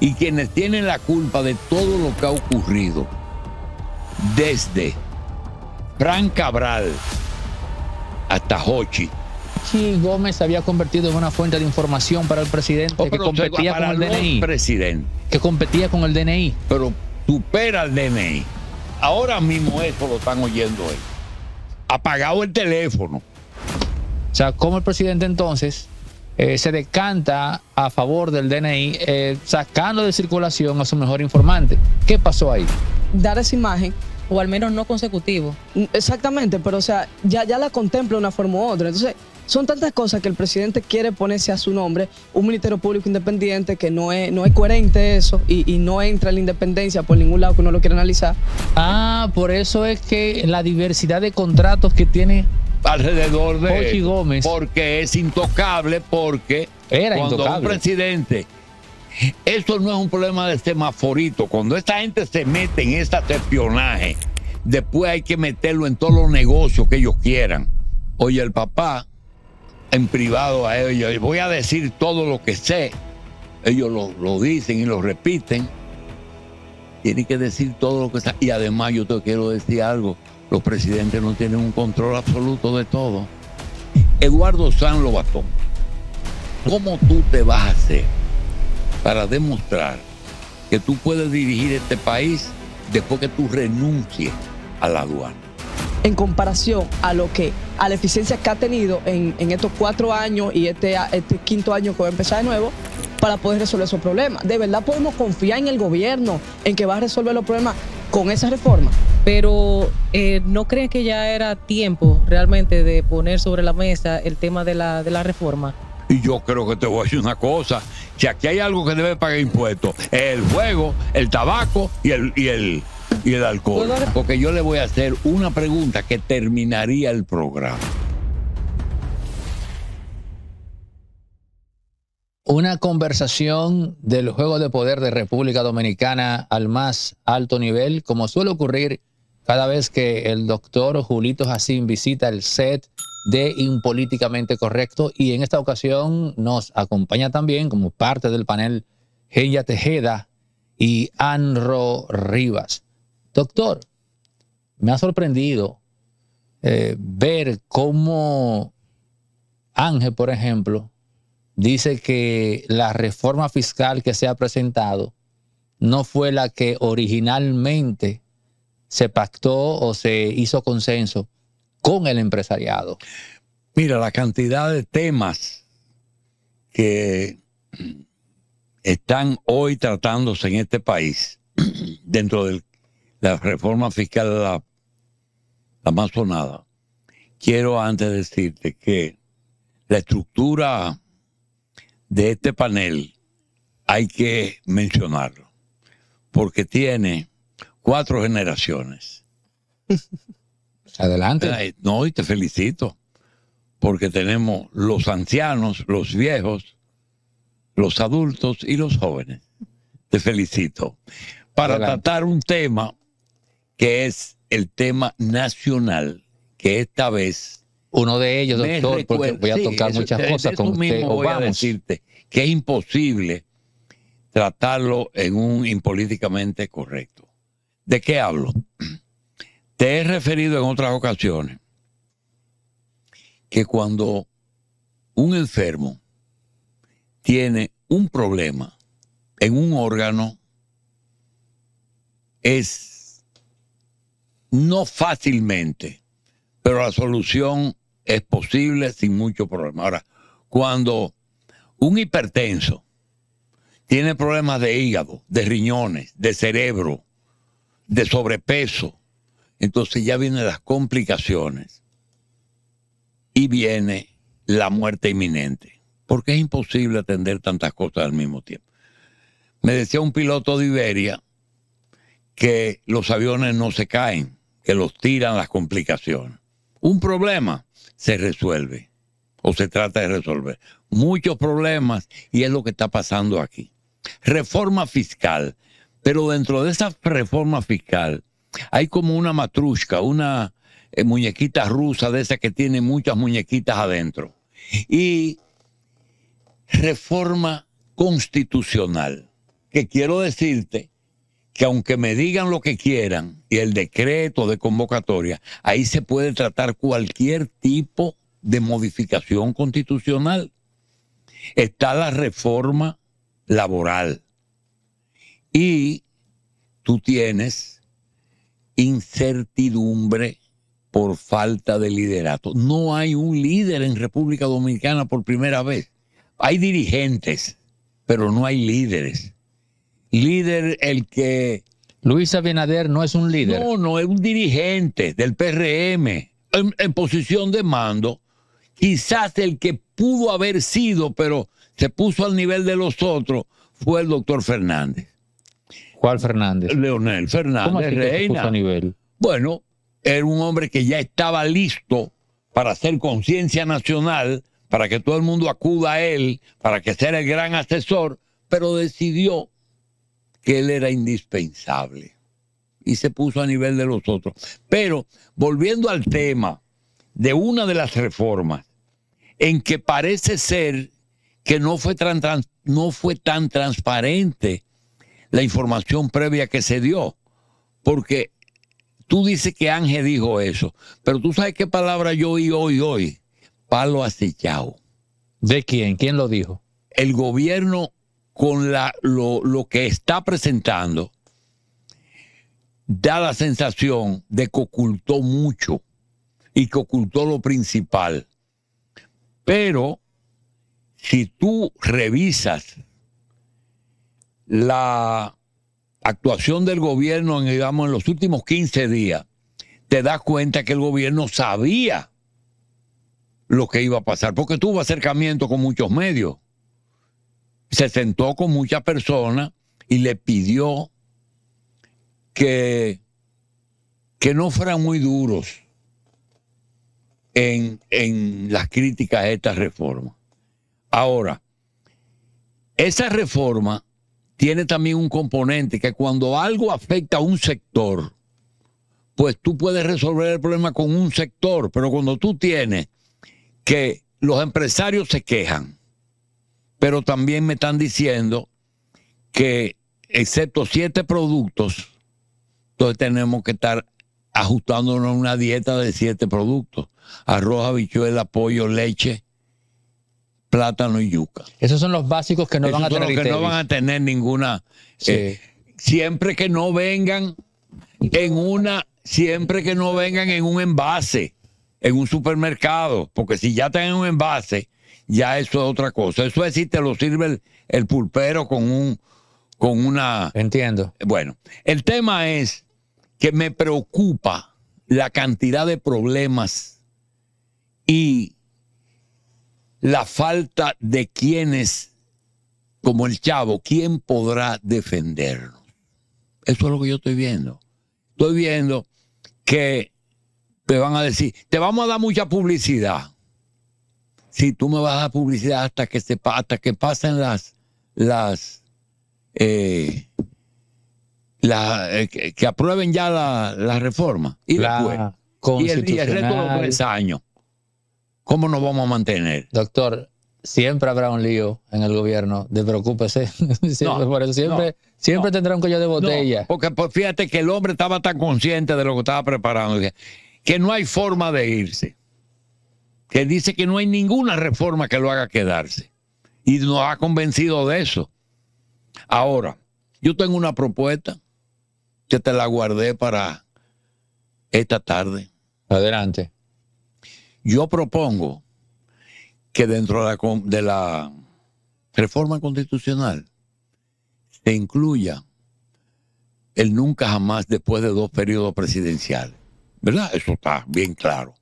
y quienes tienen la culpa de todo lo que ha ocurrido, desde Fran Cabral hasta Hochi. Sí, Gómez se había convertido en una fuente de información para el presidente oh, que competía con el DNI. Presidente. Que competía con el DNI. Pero supera el DNI. Ahora mismo eso lo están oyendo él Apagado el teléfono. O sea, ¿cómo el presidente entonces eh, se decanta a favor del DNI, eh, sacando de circulación a su mejor informante. ¿Qué pasó ahí? Dar esa imagen o al menos no consecutivo. Mm, exactamente, pero o sea, ya, ya la contempla una forma u otra. Entonces, son tantas cosas que el presidente quiere ponerse a su nombre, un ministerio público independiente, que no es, no es coherente eso, y, no entra en la independencia por ningún lado que uno lo quiera analizar. Ah, por eso es que la diversidad de contratos que tiene alrededor de Porque es intocable, porque Era cuando un presidente. Esto no es un problema de semaforito. Cuando esta gente se mete en este espionaje, después hay que meterlo en todos los negocios que ellos quieran. Oye, el papá, en privado a ellos, voy a decir todo lo que sé. Ellos lo, dicen y lo repiten. tiene que decir todo lo que está Y además yo te quiero decir algo los presidentes no tienen un control absoluto de todo. Eduardo San Lobatón, ¿cómo tú te vas a hacer para demostrar que tú puedes dirigir este país después que tú renuncies a la aduana? En comparación a lo que, a la eficiencia que ha tenido en, estos cuatro años y este, este quinto año que va a empezar de nuevo, para poder resolver esos problemas. De verdad podemos confiar en el gobierno, en que va a resolver los problemas con esa reforma. Pero eh, ¿no crees que ya era tiempo realmente de poner sobre la mesa el tema de la, de la reforma? Y yo creo que te voy a decir una cosa, si aquí hay algo que debe pagar impuestos, es el fuego, el tabaco y el, y el alcohol. Porque yo le voy a hacer una pregunta que terminaría el programa. una conversación del juego de poder de República Dominicana al más alto nivel, como suele ocurrir cada vez que el doctor Julito Jacín visita el set de Impolíticamente Correcto y en esta ocasión nos acompaña también como parte del panel Genya Tejeda y Anro Rivas. Doctor, me ha sorprendido eh, ver cómo Ángel, por ejemplo, dice que la reforma fiscal que se ha presentado no fue la que originalmente se pactó o se hizo consenso con el empresariado. Mira, la cantidad de temas que están hoy tratándose en este país, dentro de la reforma fiscal, la, la más sonada, quiero antes decirte que la estructura de este panel hay que mencionarlo, porque tiene cuatro generaciones. Adelante. No, y te felicito, porque tenemos los ancianos, los viejos, los adultos y los jóvenes. Te felicito. Para tratar un tema que es el tema nacional, que esta vez uno de ellos, doctor, porque voy a tocar muchas cosas con usted. Voy a decirte que es imposible tratarlo en un impolíticamente correcto. ¿De qué hablo? Te he referido en otras ocasiones que cuando un enfermo tiene un problema en un órgano, es no fácilmente, pero la solución es posible sin mucho problema. Ahora, cuando un hipertenso tiene problemas de hígado, de riñones, de cerebro, de sobrepeso, entonces ya vienen las complicaciones y viene la muerte inminente, porque es imposible atender tantas cosas al mismo tiempo. Me decía un piloto de Iberia que los aviones no se caen, que los tiran las complicaciones. Un problema, se resuelve o se trata de resolver. Muchos problemas y es lo que está pasando aquí. Reforma fiscal, pero dentro de esa reforma fiscal hay como una matrushka, una eh, muñequita rusa de esa que tiene muchas muñequitas adentro. Y reforma constitucional, que quiero decirte que aunque me digan lo que quieran y el decreto de convocatoria, ahí se puede tratar cualquier tipo de modificación constitucional. Está la reforma laboral y tú tienes incertidumbre por falta de liderato. No hay un líder en República Dominicana por primera vez. Hay dirigentes, pero no hay líderes líder el que... Luis Abinader no es un líder. No, no, es un dirigente del PRM en, posición de mando. Quizás el que pudo haber sido, pero se puso al nivel de los otros, fue el doctor Fernández. ¿Cuál Fernández? Leonel Fernández, Reina. nivel? Bueno, era un hombre que ya estaba listo para hacer conciencia nacional, para que todo el mundo acuda a él, para que sea el gran asesor, pero decidió que él era indispensable y se puso a nivel de los otros. Pero volviendo al tema de una de las reformas, en que parece ser que no fue tan, no fue tan transparente la información previa que se dio, porque tú dices que Ángel dijo eso, pero tú sabes qué palabra yo oí hoy, hoy, palo acechado. ¿De quién? ¿Quién lo dijo? El gobierno con lo, que está presentando, da la sensación de que ocultó mucho y que ocultó lo principal. Pero si tú revisas la actuación del gobierno digamos, en los últimos 15 días, te das cuenta que el gobierno sabía lo que iba a pasar, porque tuvo acercamiento con muchos medios se sentó con muchas personas y le pidió que, que no fueran muy duros en, en las críticas a esta reforma. Ahora, esa reforma tiene también un componente que cuando algo afecta a un sector, pues tú puedes resolver el problema con un sector, pero cuando tú tienes que los empresarios se quejan, pero también me están diciendo que excepto siete productos, entonces tenemos que estar ajustándonos a una dieta de siete productos. Arroz, habichuela, pollo, leche, plátano y yuca. Esos son los básicos que no van a tener. ninguna. Eh, siempre que no vengan en una, siempre que no vengan en un envase, en un supermercado, porque si ya tienen un envase, ya eso es otra cosa. Eso es si te lo sirve el, pulpero con un con una Entiendo. Bueno, el tema es que me preocupa la cantidad de problemas y la falta de quienes como el chavo, ¿quién podrá defenderlo? Eso es lo que yo estoy viendo. Estoy viendo que te van a decir, te vamos a dar mucha publicidad si tú me vas a publicidad hasta que se hasta que pasen las las eh, eh, que, aprueben ya la, la reforma y después y el, de los tres años cómo nos vamos a mantener doctor siempre habrá un lío en el gobierno despreocúpese siempre, siempre, siempre tendrá un cuello de botella porque pues, fíjate que el hombre estaba tan consciente de lo que estaba preparando que no hay forma de irse que dice que no hay ninguna reforma que lo haga quedarse. Y nos ha convencido de eso. Ahora, yo tengo una propuesta que te la guardé para esta tarde. Adelante. Yo propongo que dentro de la, de la reforma constitucional se incluya el nunca jamás después de dos periodos presidenciales. ¿Verdad? Eso está bien claro.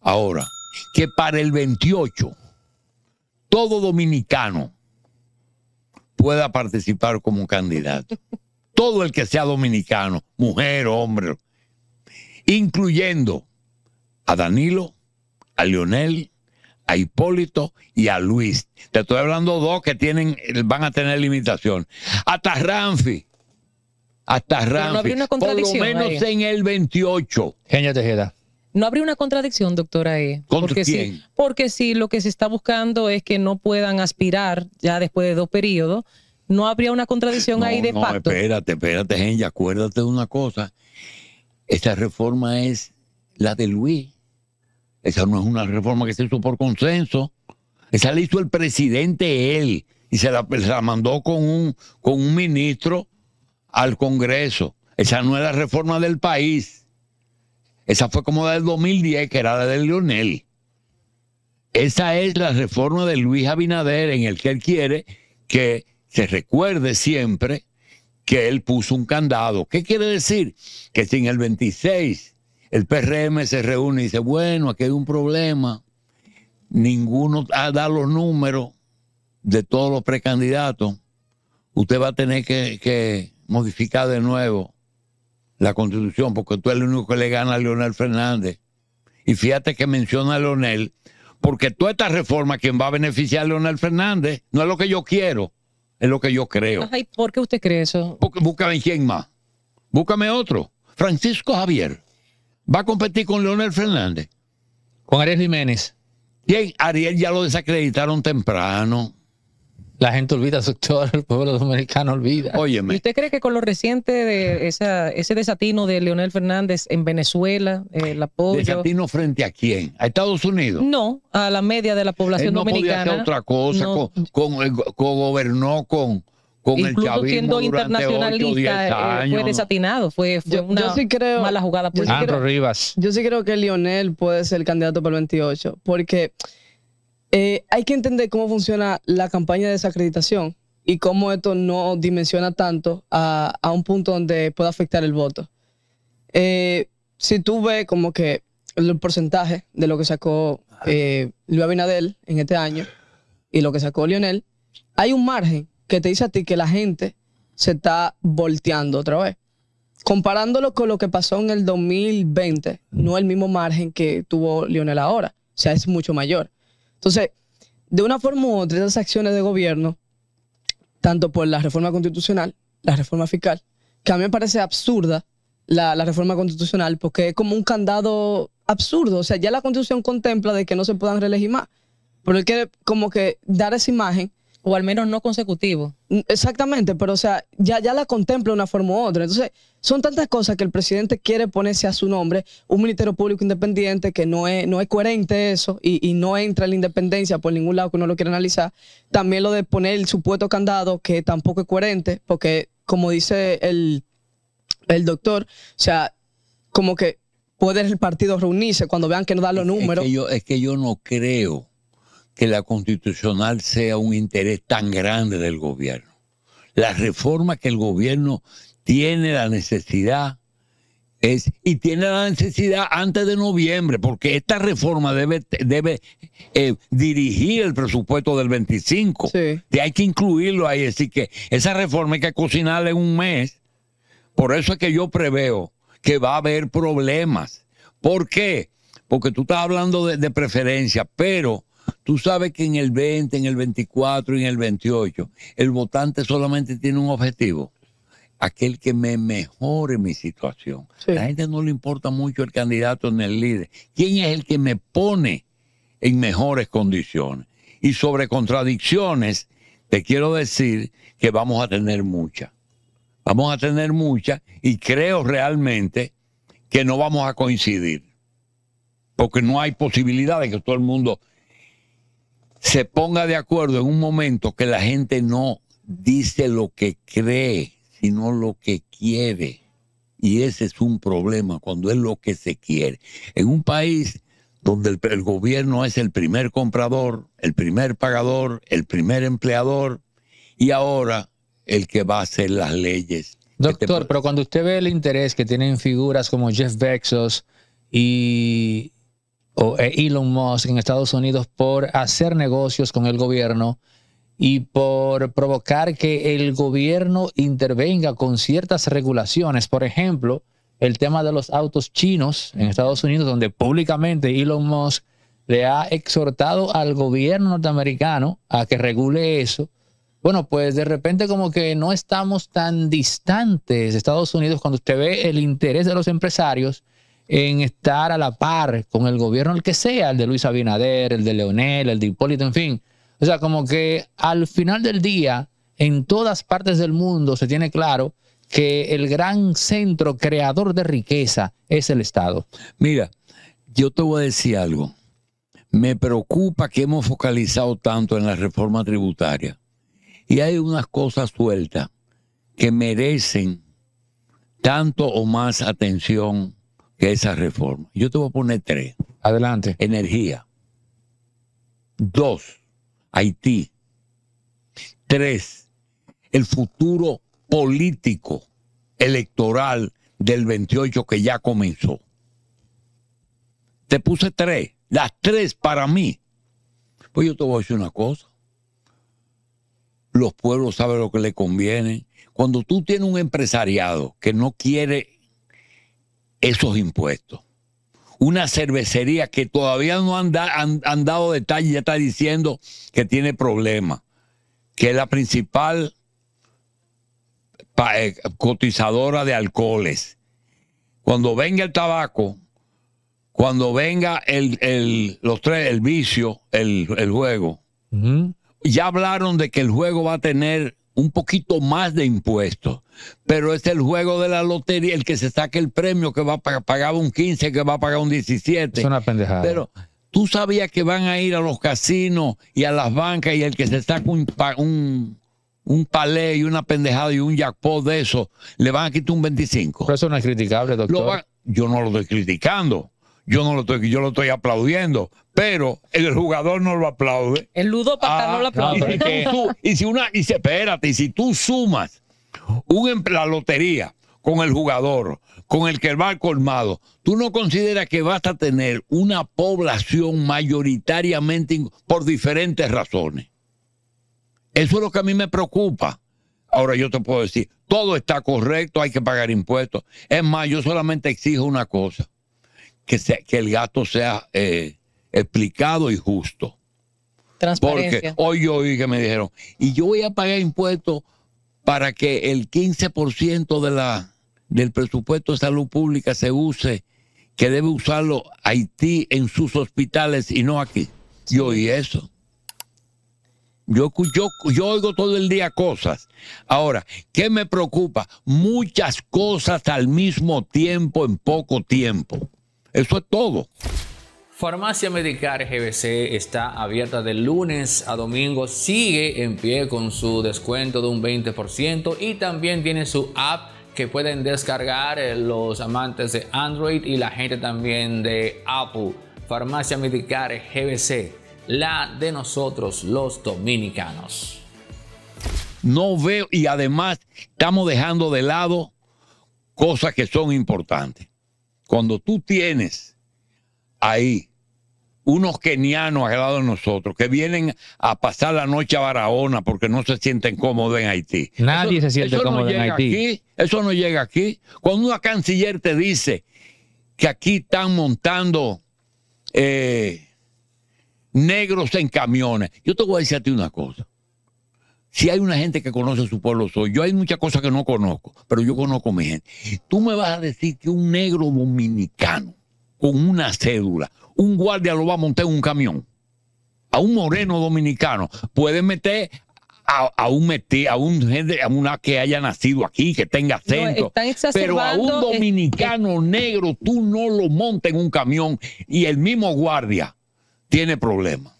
Ahora, que para el 28 todo dominicano pueda participar como candidato. todo el que sea dominicano, mujer, hombre, incluyendo a Danilo, a Lionel a Hipólito y a Luis. Te estoy hablando dos que tienen, van a tener limitación. Hasta Ramfi. Hasta Ramfi. No por lo menos en el 28. Genia Tejeda. No habría una contradicción, doctora E. porque, Si, porque lo que se está buscando es que no puedan aspirar ya después de dos periodos, no habría una contradicción ahí de no, Espérate, espérate, Genya, acuérdate de una cosa. Esta reforma es la de Luis. Esa no es una reforma que se hizo por consenso. Esa la hizo el presidente él y se la, se la mandó con un, con un ministro al Congreso. Esa no es la reforma del país. Esa fue como la del 2010, que era la de Lionel. Esa es la reforma de Luis Abinader en el que él quiere que se recuerde siempre que él puso un candado. ¿Qué quiere decir? Que si en el 26 el PRM se reúne y dice, bueno, aquí hay un problema, ninguno ha dado los números de todos los precandidatos, usted va a tener que modificar de nuevo la constitución, porque tú eres el único que le gana a Leonel Fernández. Y fíjate que menciona a Leonel, porque toda esta reforma quien va a beneficiar a Leonel Fernández no es lo que yo quiero, es lo que yo creo. Ay, ¿Por qué usted cree eso? Porque búscame quién más. Búscame otro. Francisco Javier va a competir con Leonel Fernández. Con Ariel Jiménez. Bien, Ariel ya lo desacreditaron temprano la gente olvida, todo el pueblo dominicano olvida. ¿Y usted cree que con lo reciente de ese desatino de Leonel Fernández en Venezuela, eh, el apoyo... ¿Desatino frente a quién? ¿A Estados Unidos? No, a la media de la población dominicana. no dominicana. Podía hacer otra cosa, con, con, eh, con, gobernó con con Incluso siendo internacionalista, eh, fue desatinado, fue, una mala jugada. Yo sí, Rivas. yo sí creo que Leonel puede ser candidato para el 28, porque eh, hay que entender cómo funciona la campaña de desacreditación y cómo esto no dimensiona tanto a, un punto donde pueda afectar el voto. Eh, si tú ves como que el porcentaje de lo que sacó eh, Luis Abinadel en este año y lo que sacó Lionel, hay un margen que te dice a ti que la gente se está volteando otra vez. Comparándolo con lo que pasó en el 2020, no el mismo margen que tuvo Lionel ahora, o sea, es mucho mayor. Entonces, de una forma u otra, esas acciones de gobierno, tanto por la reforma constitucional, la reforma fiscal, que a mí me parece absurda la, reforma constitucional, porque es como un candado absurdo. O sea, ya la constitución contempla de que no se puedan reelegir más, pero él quiere como que dar esa imagen o al menos no consecutivo. Mm, exactamente, pero o sea, ya, ya la contempla de una forma u otra. Entonces, son tantas cosas que el presidente quiere ponerse a su nombre, un Ministerio Público Independiente que no es, no es coherente eso y, no entra en la independencia por ningún lado que uno lo quiera analizar. También lo de poner el supuesto candado que tampoco es coherente porque, como dice el, el doctor, o sea, como que puede el partido reunirse cuando vean que no da los números. yo, es que yo no creo que la constitucional sea un interés tan grande del gobierno. La reforma que el gobierno tiene la necesidad es, y tiene la necesidad antes de noviembre, porque esta reforma debe, debe eh, dirigir el presupuesto del 25. Sí. hay que incluirlo ahí, así que esa reforma hay que cocinarla en un mes. Por eso es que yo preveo que va a haber problemas. ¿Por qué? Porque tú estás hablando de, de preferencia, pero Tú sabes que en el 20, en el 24 en el 28, el votante solamente tiene un objetivo, aquel que me mejore mi situación. A La gente no le importa mucho el candidato ni el líder. ¿Quién es el que me pone en mejores condiciones? Y sobre contradicciones, te quiero decir que vamos a tener muchas. Vamos a tener muchas y creo realmente que no vamos a coincidir. Porque no hay posibilidad de que todo el mundo se ponga de acuerdo en un momento que la gente no dice lo que cree, sino lo que quiere. Y ese es un problema cuando es lo que se quiere. En un país donde el, gobierno es el primer comprador, el primer pagador, el primer empleador y ahora el que va a hacer las leyes. Doctor, pero cuando usted ve el interés que tienen figuras como Jeff Bezos y o eh, Elon Musk en Estados Unidos por hacer negocios con el gobierno y por provocar que el gobierno intervenga con ciertas regulaciones. Por ejemplo, el tema de los autos chinos en Estados Unidos, donde públicamente Elon Musk le ha exhortado al gobierno norteamericano a que regule eso. Bueno, pues de repente como que no estamos tan distantes de Estados Unidos cuando usted ve el interés de los empresarios en estar a la par con el gobierno, el que sea, el de Luis Abinader, el de Leonel, el de Hipólito, en fin. O sea, como que al final del día, en todas partes del mundo se tiene claro que el gran centro creador de riqueza es el Estado. Mira, yo te voy a decir algo. Me preocupa que hemos focalizado tanto en la reforma tributaria. Y hay unas cosas sueltas que merecen tanto o más atención esa reforma. Yo te voy a poner tres. Adelante. Energía. Dos, Haití. Tres, el futuro político electoral del 28 que ya comenzó. Te puse tres, las tres para mí. Pues yo te voy a decir una cosa. Los pueblos saben lo que le conviene. Cuando tú tienes un empresariado que no quiere esos impuestos. Una cervecería que todavía no han, dado detalles, ya está diciendo que tiene problemas, que es la principal eh, cotizadora de alcoholes. Cuando venga el tabaco, cuando venga el, los tres, el vicio, el, juego, ya hablaron de que el juego va a tener un poquito más de impuestos. Pero es el juego de la lotería, el que se saque el premio, que va a pagar un 15, que va a pagar un 17. Es una pendejada. Pero tú sabías que van a ir a los casinos y a las bancas y el que se saca un, un, palé y una pendejada y un jackpot de eso, le van a quitar un 25. eso no es criticable, doctor. yo no lo estoy criticando yo no lo estoy, yo lo estoy aplaudiendo, pero el jugador no lo aplaude. El ludópata no lo ah, aplaude. Y si, tú, una, y si tú sumas un, em, la lotería con el jugador, con el que va al colmado, tú no consideras que vas a tener una población mayoritariamente por diferentes razones. Eso es lo que a mí me preocupa. Ahora yo te puedo decir, todo está correcto, hay que pagar impuestos. Es más, yo solamente exijo una cosa que, que el gasto sea eh, explicado y justo. Transparencia. Porque hoy yo oí que me dijeron, y yo voy a pagar impuestos para que el 15% de la, del presupuesto de salud pública se use, que debe usarlo Haití en sus hospitales y no aquí. Yo oí eso. Yo, yo, yo, oigo todo el día cosas. Ahora, ¿qué me preocupa? Muchas cosas al mismo tiempo, en poco tiempo. Eso es todo. Farmacia Medicar GBC está abierta de lunes a domingo, sigue en pie con su descuento de un 20% y también tiene su app que pueden descargar eh, los amantes de Android y la gente también de Apple. Farmacia Medicar GBC, la de nosotros los dominicanos. No veo y además estamos dejando de lado cosas que son importantes. Cuando tú tienes ahí unos kenianos al lado de nosotros que vienen a pasar la noche a Barahona porque no se sienten cómodos en Haití. Nadie se siente cómodo en Haití. eso no llega aquí. Cuando una canciller te dice que aquí están montando eh, negros en camiones, yo te voy a decir una cosa. Si hay una gente que conoce su pueblo, soy yo. Hay muchas cosas que no conozco, pero yo conozco mi gente. Tú me vas a decir que un negro dominicano con una cédula, un guardia lo va a montar en un camión. A un moreno dominicano puede meter a, un a un gente, a una que haya nacido aquí, que tenga acento. pero a un eh, dominicano eh. negro tú no lo montas en un camión y el mismo guardia tiene problemas.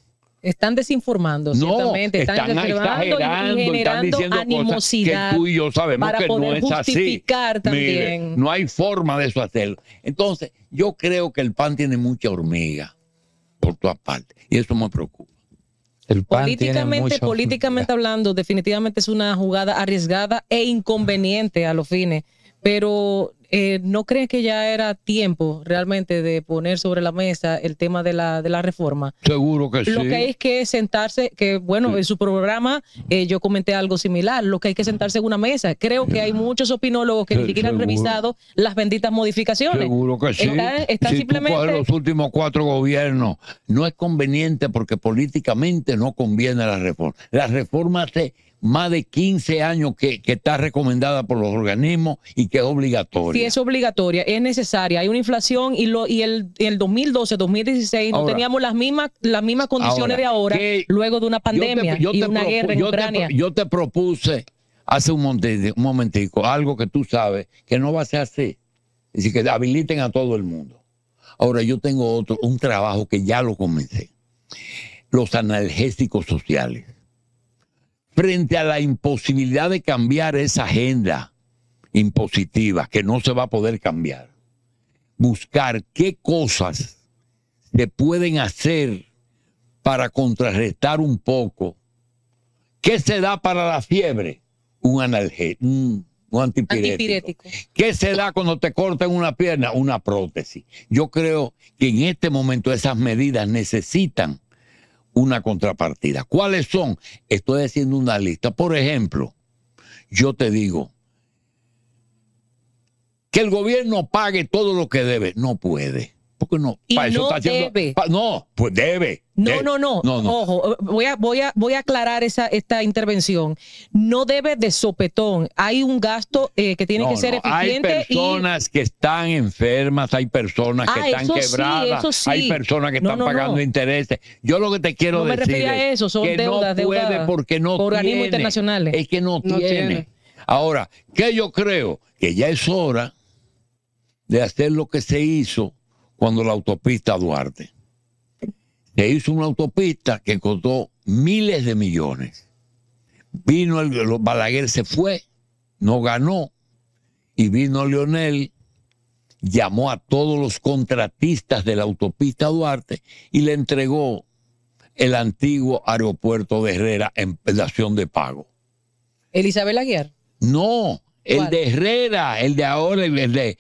Están desinformando, ciertamente. Están, están exagerando y generando están animosidad que tú y yo sabemos para que poder no es justificar así. También. no hay forma de eso hacerlo. Entonces, yo creo que el pan tiene mucha hormiga por todas partes y eso me preocupa. El pan políticamente, políticamente hablando, definitivamente es una jugada arriesgada e inconveniente a los fines, pero eh, ¿no creen que ya era tiempo realmente de poner sobre la mesa el tema de la, de la reforma? Seguro que sí. Lo que hay que sentarse, que bueno, en su programa eh, yo comenté algo similar, lo que hay que sentarse en una mesa. Creo que hay muchos opinólogos que ni siquiera han revisado las benditas modificaciones. Seguro que sí. está simplemente... los últimos cuatro gobiernos, no es conveniente porque políticamente no conviene la reforma. La reforma se más de 15 años que, está recomendada por los organismos y que es obligatoria. Sí, es obligatoria, es necesaria. Hay una inflación y lo y el, 2012, 2016 no teníamos las mismas las mismas condiciones de ahora luego de una pandemia y una guerra en yo Ucrania. Te, yo te propuse hace un, monte, un momentico algo que tú sabes que no va a ser así. Es decir, que habiliten a todo el mundo. Ahora yo tengo otro un trabajo que ya lo comencé. Los analgésicos sociales frente a la imposibilidad de cambiar esa agenda impositiva que no se va a poder cambiar, buscar qué cosas se pueden hacer para contrarrestar un poco. ¿Qué se da para la fiebre? Un analgésico. Un, ¿Qué se da cuando te cortan una pierna? Una prótesis. Yo creo que en este momento esas medidas necesitan una contrapartida. ¿Cuáles son? Estoy haciendo una lista. Por ejemplo, yo te digo, que el gobierno pague todo lo que debe. No puede no? debe. no, pues debe. No, No, no, Ojo, voy a, voy a, voy a aclarar esa, esta intervención. No debe de sopetón. Hay un gasto eh, que tiene que ser eficiente. Hay personas que están enfermas, hay personas que ah, están quebradas, hay personas que están pagando intereses. Yo lo que te quiero decir me a eso, son deudas, no puede porque no organismos internacionales. Es que no, tiene. Ahora, que yo creo? Que ya es hora de hacer lo que se hizo cuando la autopista Duarte. Se hizo una autopista que costó miles de millones. Vino el, Balaguer, se fue, no ganó, y vino Lionel, llamó a todos los contratistas de la autopista Duarte y le entregó el antiguo aeropuerto de Herrera en pedación de pago. ¿Elizabeth Aguiar? No, el de Herrera, el de ahora, el de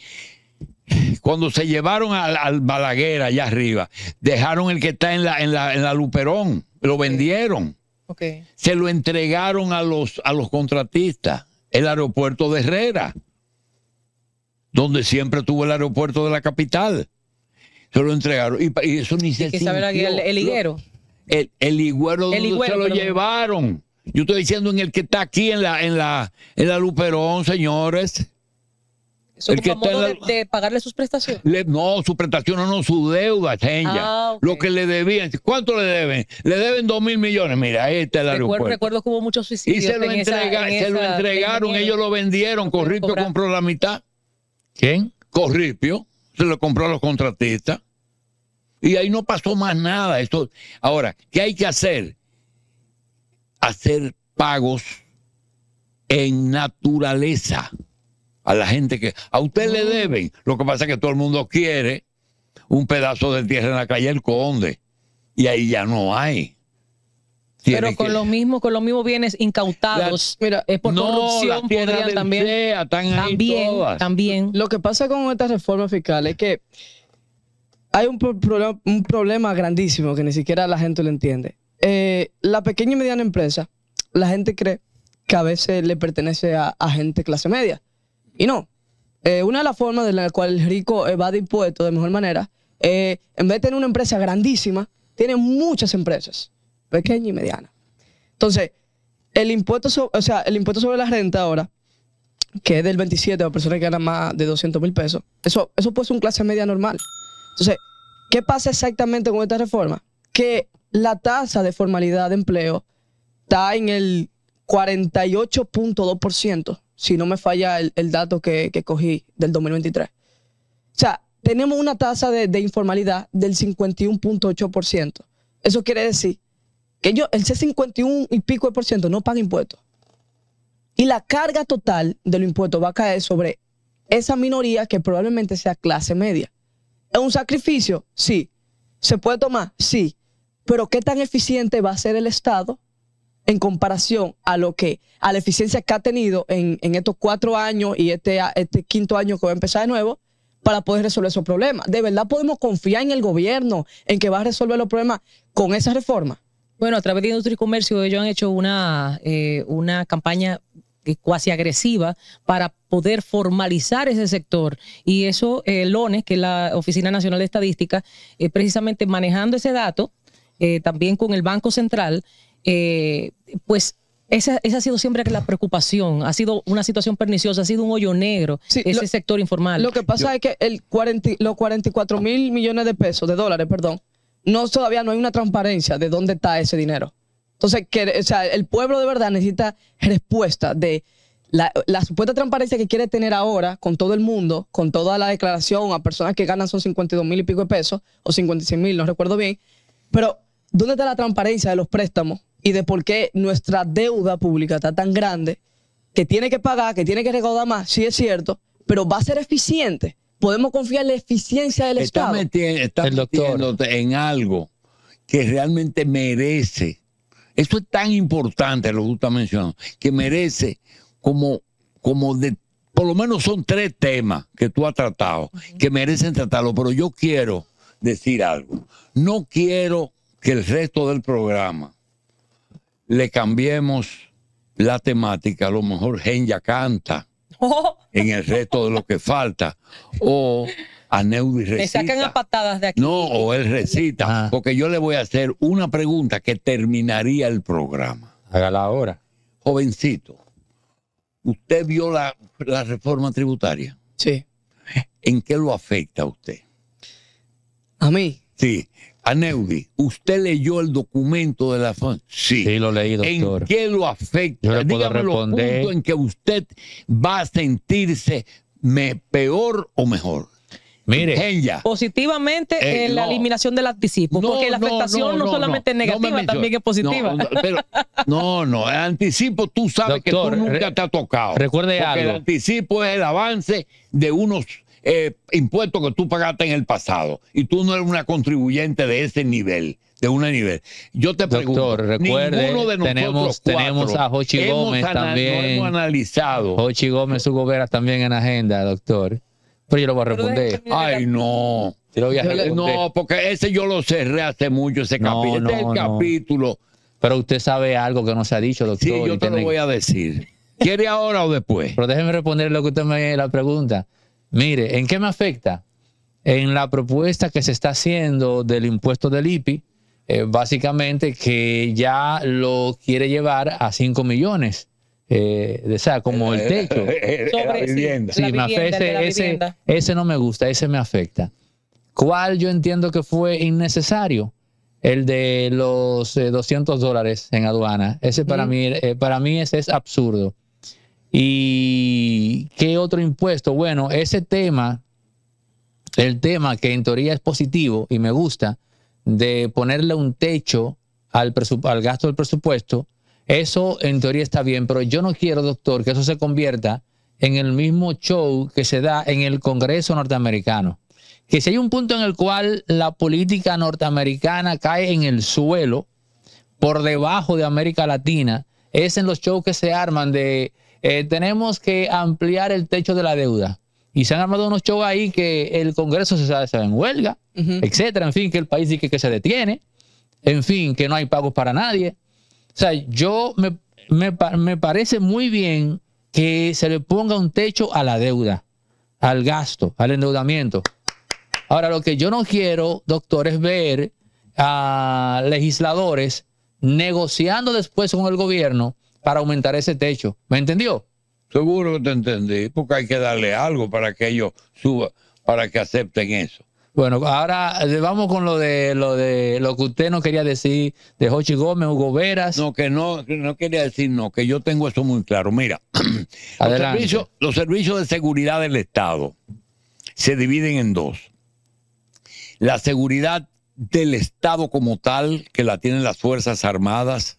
cuando se llevaron al, al, Balaguer allá arriba, dejaron el que está en la, en la, Luperón, lo vendieron. Okay. Se lo entregaron a los, a los contratistas, el aeropuerto de Herrera, donde siempre tuvo el aeropuerto de la capital. Se lo entregaron. Y, eso ni se sabe El, el, higuero. El, el higuero el higuero, se lo llevaron. Yo estoy diciendo en el que está aquí en la, en la, en la Luperón, señores el que de, pagarle sus prestaciones. no, su prestación no, no, su deuda, ah, Lo que le debían. ¿Cuánto le deben? Le deben dos mil millones. Mira, ahí está el aeropuerto. Recuerdo, como muchos suicidios. Y se lo, entregaron, ellos lo vendieron. Corripio compró la mitad. ¿Quién? Corripio. Se lo compró a los contratistas. Y ahí no pasó más nada. Esto, ahora, ¿qué hay que hacer? Hacer pagos en naturaleza a la gente que a usted le ah. deben. Lo que pasa es que todo el mundo quiere un pedazo de tierra en la calle El Conde y ahí ya no hay. Pero con los mismos con los mismos bienes incautados, mira, es por corrupción también también, también. Lo que pasa con esta reforma fiscal es que hay un, un problema grandísimo que ni siquiera la gente lo entiende. Eh, la pequeña y mediana empresa, la gente cree que a veces le pertenece a gente clase media. Y no. Eh, una de las formas de la cual el rico evade eh, impuestos de mejor manera, eh, en vez de tener una empresa grandísima, tiene muchas empresas, pequeñas y medianas. Entonces, el impuesto, o sea, el impuesto sobre la renta ahora, que es del 27 a personas que ganan más de 200 mil pesos, eso, eso puede ser un clase media normal. Entonces, ¿qué pasa exactamente con esta reforma? Que la tasa de formalidad de empleo está en el 48.2% si no me falla el, dato que, cogí del 2023. O sea, tenemos una tasa de, informalidad del 51.8%. Eso quiere decir que yo el 51 y pico de por ciento no paga impuestos. Y la carga total de los impuestos va a caer sobre esa minoría que probablemente sea clase media. ¿Es un sacrificio? Sí. ¿Se puede tomar? Sí. Pero ¿qué tan eficiente va a ser el Estado en comparación a lo que, a la eficiencia que ha tenido en, estos cuatro años y este, este quinto año que va a empezar de nuevo, para poder resolver esos problemas. ¿De verdad podemos confiar en el gobierno en que va a resolver los problemas con esa reforma? Bueno, a través de Industria y Comercio ellos han hecho una, eh, una campaña eh, cuasi agresiva para poder formalizar ese sector. Y eso, el eh, LONES, que es la Oficina Nacional de Estadística, es precisamente manejando ese dato, también con el Banco Central, eh, pues esa, ha sido siempre la preocupación, ha sido una situación perniciosa, ha sido un hoyo negro ese sector informal. Lo que pasa es que los 44 mil millones de pesos, de dólares, perdón, no todavía no hay una transparencia de dónde está ese dinero. Entonces, o sea, el pueblo de verdad necesita respuesta de la, la, supuesta transparencia que quiere tener ahora con todo el mundo, con toda la declaración a personas que ganan son 52 mil y pico de pesos, o 56 mil, no recuerdo bien, pero ¿dónde está la transparencia de los préstamos? y de por qué nuestra deuda pública está tan grande, que tiene que pagar, que tiene que recaudar más, sí es cierto, pero va a ser eficiente. Podemos confiar en la eficiencia del Estado. Metiendo, metiéndote en algo que realmente merece. Eso es tan importante, lo que usted ha mencionando, que merece como, como de, por lo menos son tres temas que tú has tratado, que merecen tratarlo, pero yo quiero decir algo. No quiero que el resto del programa le cambiemos la temática, a lo mejor Genya canta oh. en el resto de lo que falta, o a Neudi recita. Me sacan a patadas de aquí. No, o él recita, ah. porque yo le voy a hacer una pregunta que terminaría el programa. Hágala ahora. Jovencito, ¿usted vio la, la reforma tributaria? Sí. ¿En qué lo afecta a usted? A mí. Sí a Neudi, ¿usted leyó el documento de la FAN? Sí. Sí, lo leí, doctor. ¿En qué lo afecta? Yo le puedo Dígame responder. en que usted va a sentirse me, peor o mejor. Mire, positivamente en eh, eh, la eliminación del anticipo, porque la afectación no, solamente es negativa, también es positiva. No, no, el anticipo tú sabes que tú nunca te ha tocado. Recuerde porque algo. El anticipo es el avance de unos eh, impuestos que tú pagaste en el pasado y tú no eres una contribuyente de ese nivel, de un nivel. Yo te pregunto, recuerde, tenemos, tenemos a Jochi Gómez también. Jochi Gómez, su también en agenda, doctor. Pero yo lo voy a responder. Ay, no. Eh, no, porque ese yo lo cerré hace mucho, ese capítulo. Este capítulo. Pero usted sabe algo que no se ha dicho, doctor. Sí, yo te lo voy a decir. ¿Quiere ahora o después? Pero déjeme responder lo que usted me la pregunta. Mire, ¿en qué me afecta? En la propuesta que se está haciendo del impuesto del IPI, eh, básicamente que ya lo quiere llevar a 5 millones. Eh, o sea, como el techo. Eh, Sobre, vivienda. Sí, ese, no me gusta, ese me afecta. ¿Cuál yo entiendo que fue innecesario? El de los 200 dólares en aduana. Ese para, mí, para mí ese es absurdo. ¿Y qué otro impuesto? Bueno, ese tema, el tema que en teoría es positivo y me gusta, de ponerle un techo al, gasto del presupuesto, eso en teoría está bien, pero yo no quiero, doctor, que eso se convierta en el mismo show que se da en el Congreso norteamericano. Que si hay un punto en el cual la política norteamericana cae en el suelo, por debajo de América Latina, es en los shows que se arman de eh, tenemos que ampliar el techo de la deuda. Y se han armado unos shows ahí que el Congreso se, se en huelga, etcétera. En fin, que el país dice que, se detiene. En fin, que no hay pagos para nadie. O sea, yo me, me parece muy bien que se le ponga un techo a la deuda, al gasto, al endeudamiento. Ahora, lo que yo no quiero, doctor, es ver a legisladores negociando después con el gobierno para aumentar ese techo. ¿Me entendió? Seguro que te entendí, porque hay que darle algo para que ellos suban, para que acepten eso. Bueno, ahora eh, vamos con lo de lo de lo que usted no quería decir de Jochi Gómez, Hugo Veras. No, que no, no quería decir no, que yo tengo eso muy claro. Mira, los los servicios de seguridad del Estado se dividen en dos. La seguridad del Estado como tal, que la tienen las Fuerzas Armadas,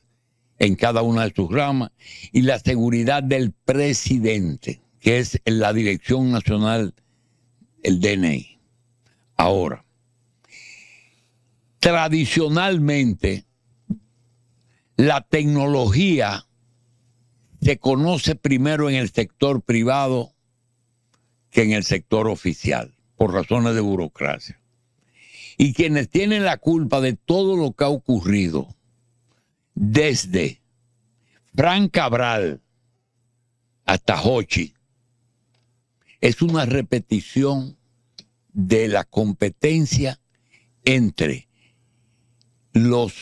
en cada una de sus ramas, y la seguridad del presidente, que es la Dirección Nacional, el DNI. Ahora, tradicionalmente, la tecnología se conoce primero en el sector privado que en el sector oficial, por razones de burocracia. Y quienes tienen la culpa de todo lo que ha ocurrido desde Fran Cabral hasta Hochi es una repetición de la competencia entre los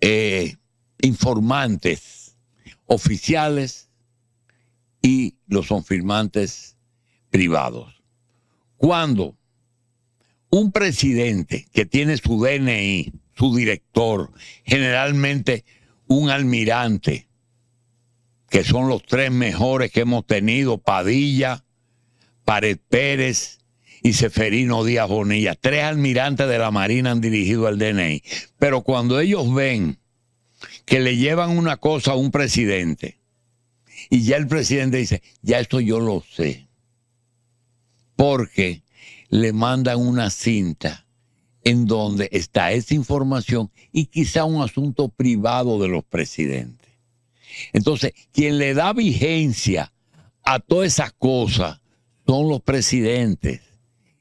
eh, informantes oficiales y los confirmantes privados. Cuando un presidente que tiene su DNI su director, generalmente un almirante, que son los tres mejores que hemos tenido, Padilla, Pared Pérez y Seferino Díaz Bonilla. Tres almirantes de la Marina han dirigido al DNI. Pero cuando ellos ven que le llevan una cosa a un presidente, y ya el presidente dice, ya esto yo lo sé, porque le mandan una cinta en donde está esa información y quizá un asunto privado de los presidentes. Entonces, quien le da vigencia a todas esas cosas son los presidentes.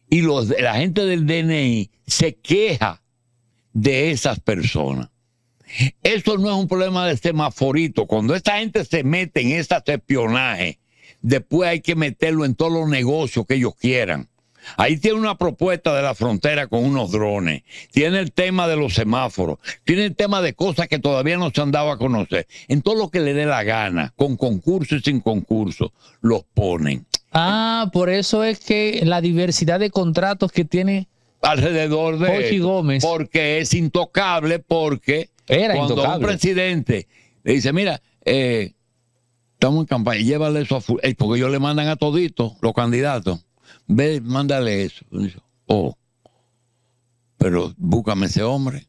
Y la gente del DNI se queja de esas personas. Eso no es un problema de semaforito. Cuando esta gente se mete en este espionajes, después hay que meterlo en todos los negocios que ellos quieran. Ahí tiene una propuesta de la frontera con unos drones, tiene el tema de los semáforos, tiene el tema de cosas que todavía no se han dado a conocer. En todo lo que le dé la gana, con concurso y sin concurso, los ponen. Ah, por eso es que la diversidad de contratos que tiene alrededor de Gómez. Porque es intocable, porque Era cuando un presidente le dice, mira, eh, estamos en campaña, llévale eso a... Eh, porque ellos le mandan a toditos los candidatos mándale eso. oh, pero búscame ese hombre.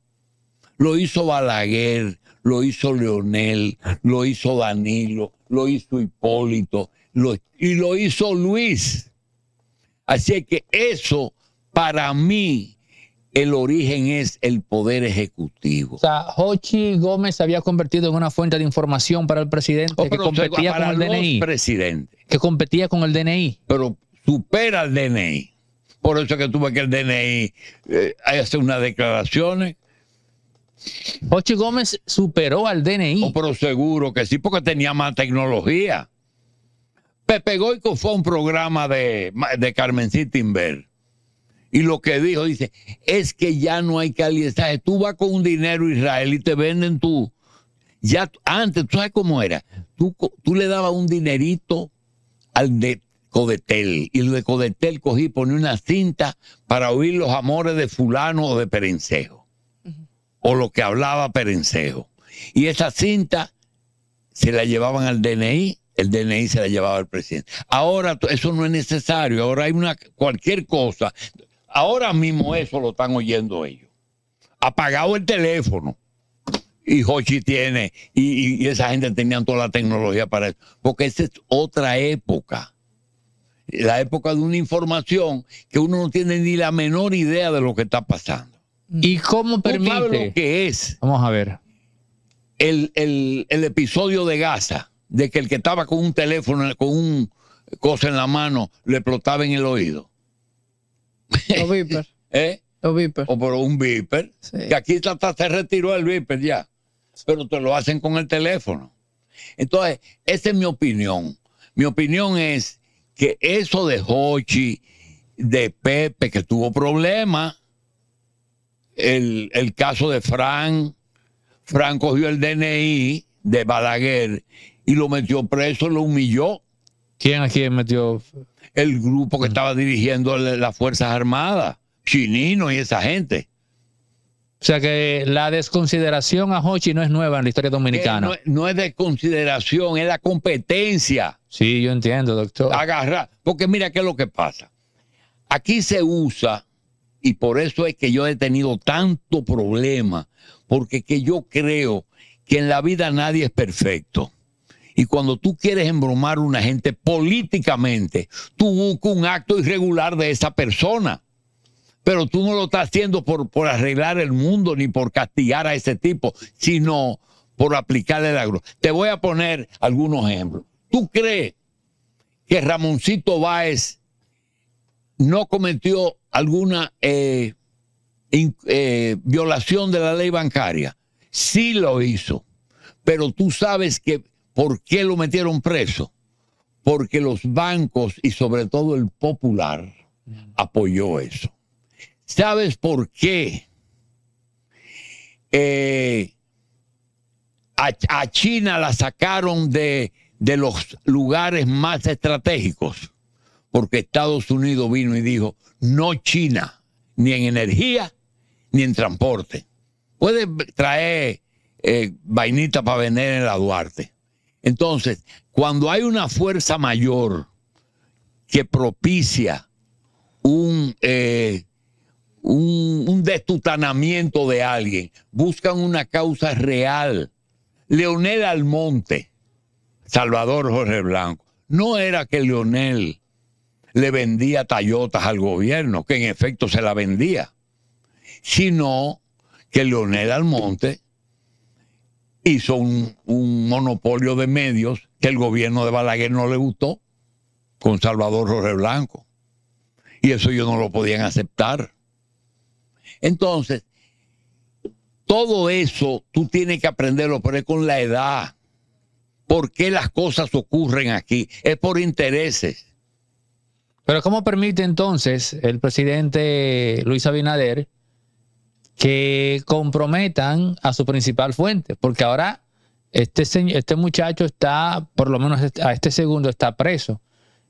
Lo hizo Balaguer, lo hizo Leonel, lo hizo Danilo, lo hizo Hipólito y lo hizo Luis. Así que eso, para mí, el origen es el poder ejecutivo. O sea, Hochi Gómez se había convertido en una fuente de información para el presidente oh, que competía con el DNI. Presidente. Que competía con el DNI. Pero supera al DNI. Por eso que tuve que el DNI eh, hacer hace unas declaraciones. Pochi Gómez superó al DNI. Oh, pero seguro que sí, porque tenía más tecnología. Pepe Goico fue un programa de, de Carmencita Y lo que dijo, dice, es que ya no hay caliente. Tú vas con un dinero Israel y te venden tú. Ya antes, ¿tú sabes cómo era? Tú, tú le dabas un dinerito al de Codetel. Y de Codetel cogí, pone una cinta para oír los amores de fulano o de Perencejo. O lo que hablaba Perencejo. Y esa cinta se la llevaban al DNI, el DNI se la llevaba al presidente. Ahora eso no es necesario, ahora hay una cualquier cosa. Ahora mismo eso lo están oyendo ellos. Apagado el teléfono. Y Jochi tiene, y, y, esa gente tenían toda la tecnología para eso. Porque esa es otra época la época de una información que uno no tiene ni la menor idea de lo que está pasando. Mm. ¿Y cómo permite? que es? Vamos a ver. El, el, episodio de Gaza, de que el que estaba con un teléfono, con un cosa en la mano, le explotaba en el oído. Los viper. ¿Eh? Los viper. O por un viper. Que aquí hasta se retiró el viper ya. Pero te lo hacen con el teléfono. Entonces, esa es mi opinión. Mi opinión es que eso de Hochi, de Pepe, que tuvo problemas, el, caso de Fran, Fran cogió el DNI de Balaguer y lo metió preso, lo humilló. ¿Quién a quién metió? El grupo que mm. estaba dirigiendo las Fuerzas Armadas, Chinino y esa gente. O sea que la desconsideración a Hochi no es nueva en la historia dominicana. Eh, no, es desconsideración, es la competencia. Sí, yo entiendo, doctor. Agarrar. Porque mira qué es lo que pasa. Aquí se usa, y por eso es que yo he tenido tanto problema, porque que yo creo que en la vida nadie es perfecto. Y cuando tú quieres embromar a una gente políticamente, tú buscas un acto irregular de esa persona. Pero tú no lo estás haciendo por, por arreglar el mundo ni por castigar a ese tipo, sino por aplicar el agro. Te voy a poner algunos ejemplos. ¿Tú crees que Ramoncito Báez no cometió alguna eh, eh, violación de la ley bancaria? Sí lo hizo, pero tú sabes que por qué lo metieron preso. Porque los bancos y sobre todo el popular apoyó eso. ¿Sabes por qué? Eh, a, China la sacaron de, los lugares más estratégicos, porque Estados Unidos vino y dijo, no China, ni en energía, ni en transporte. Puede traer eh, vainita para vender en la Duarte. Entonces, cuando hay una fuerza mayor que propicia un, eh, un, destutanamiento de alguien, buscan una causa real. Leonel Almonte, Salvador Jorge Blanco, no era que Leonel le vendía tayotas al gobierno, que en efecto se la vendía, sino que Leonel Almonte hizo un, un, monopolio de medios que el gobierno de Balaguer no le gustó con Salvador Jorge Blanco. Y eso ellos no lo podían aceptar. Entonces, todo eso tú tienes que aprenderlo, pero es con la edad. ¿Por qué las cosas ocurren aquí? Es por intereses. Pero ¿cómo permite entonces el presidente Luis Abinader que comprometan a su principal fuente? Porque ahora este, este muchacho está, por lo menos a este segundo, está preso.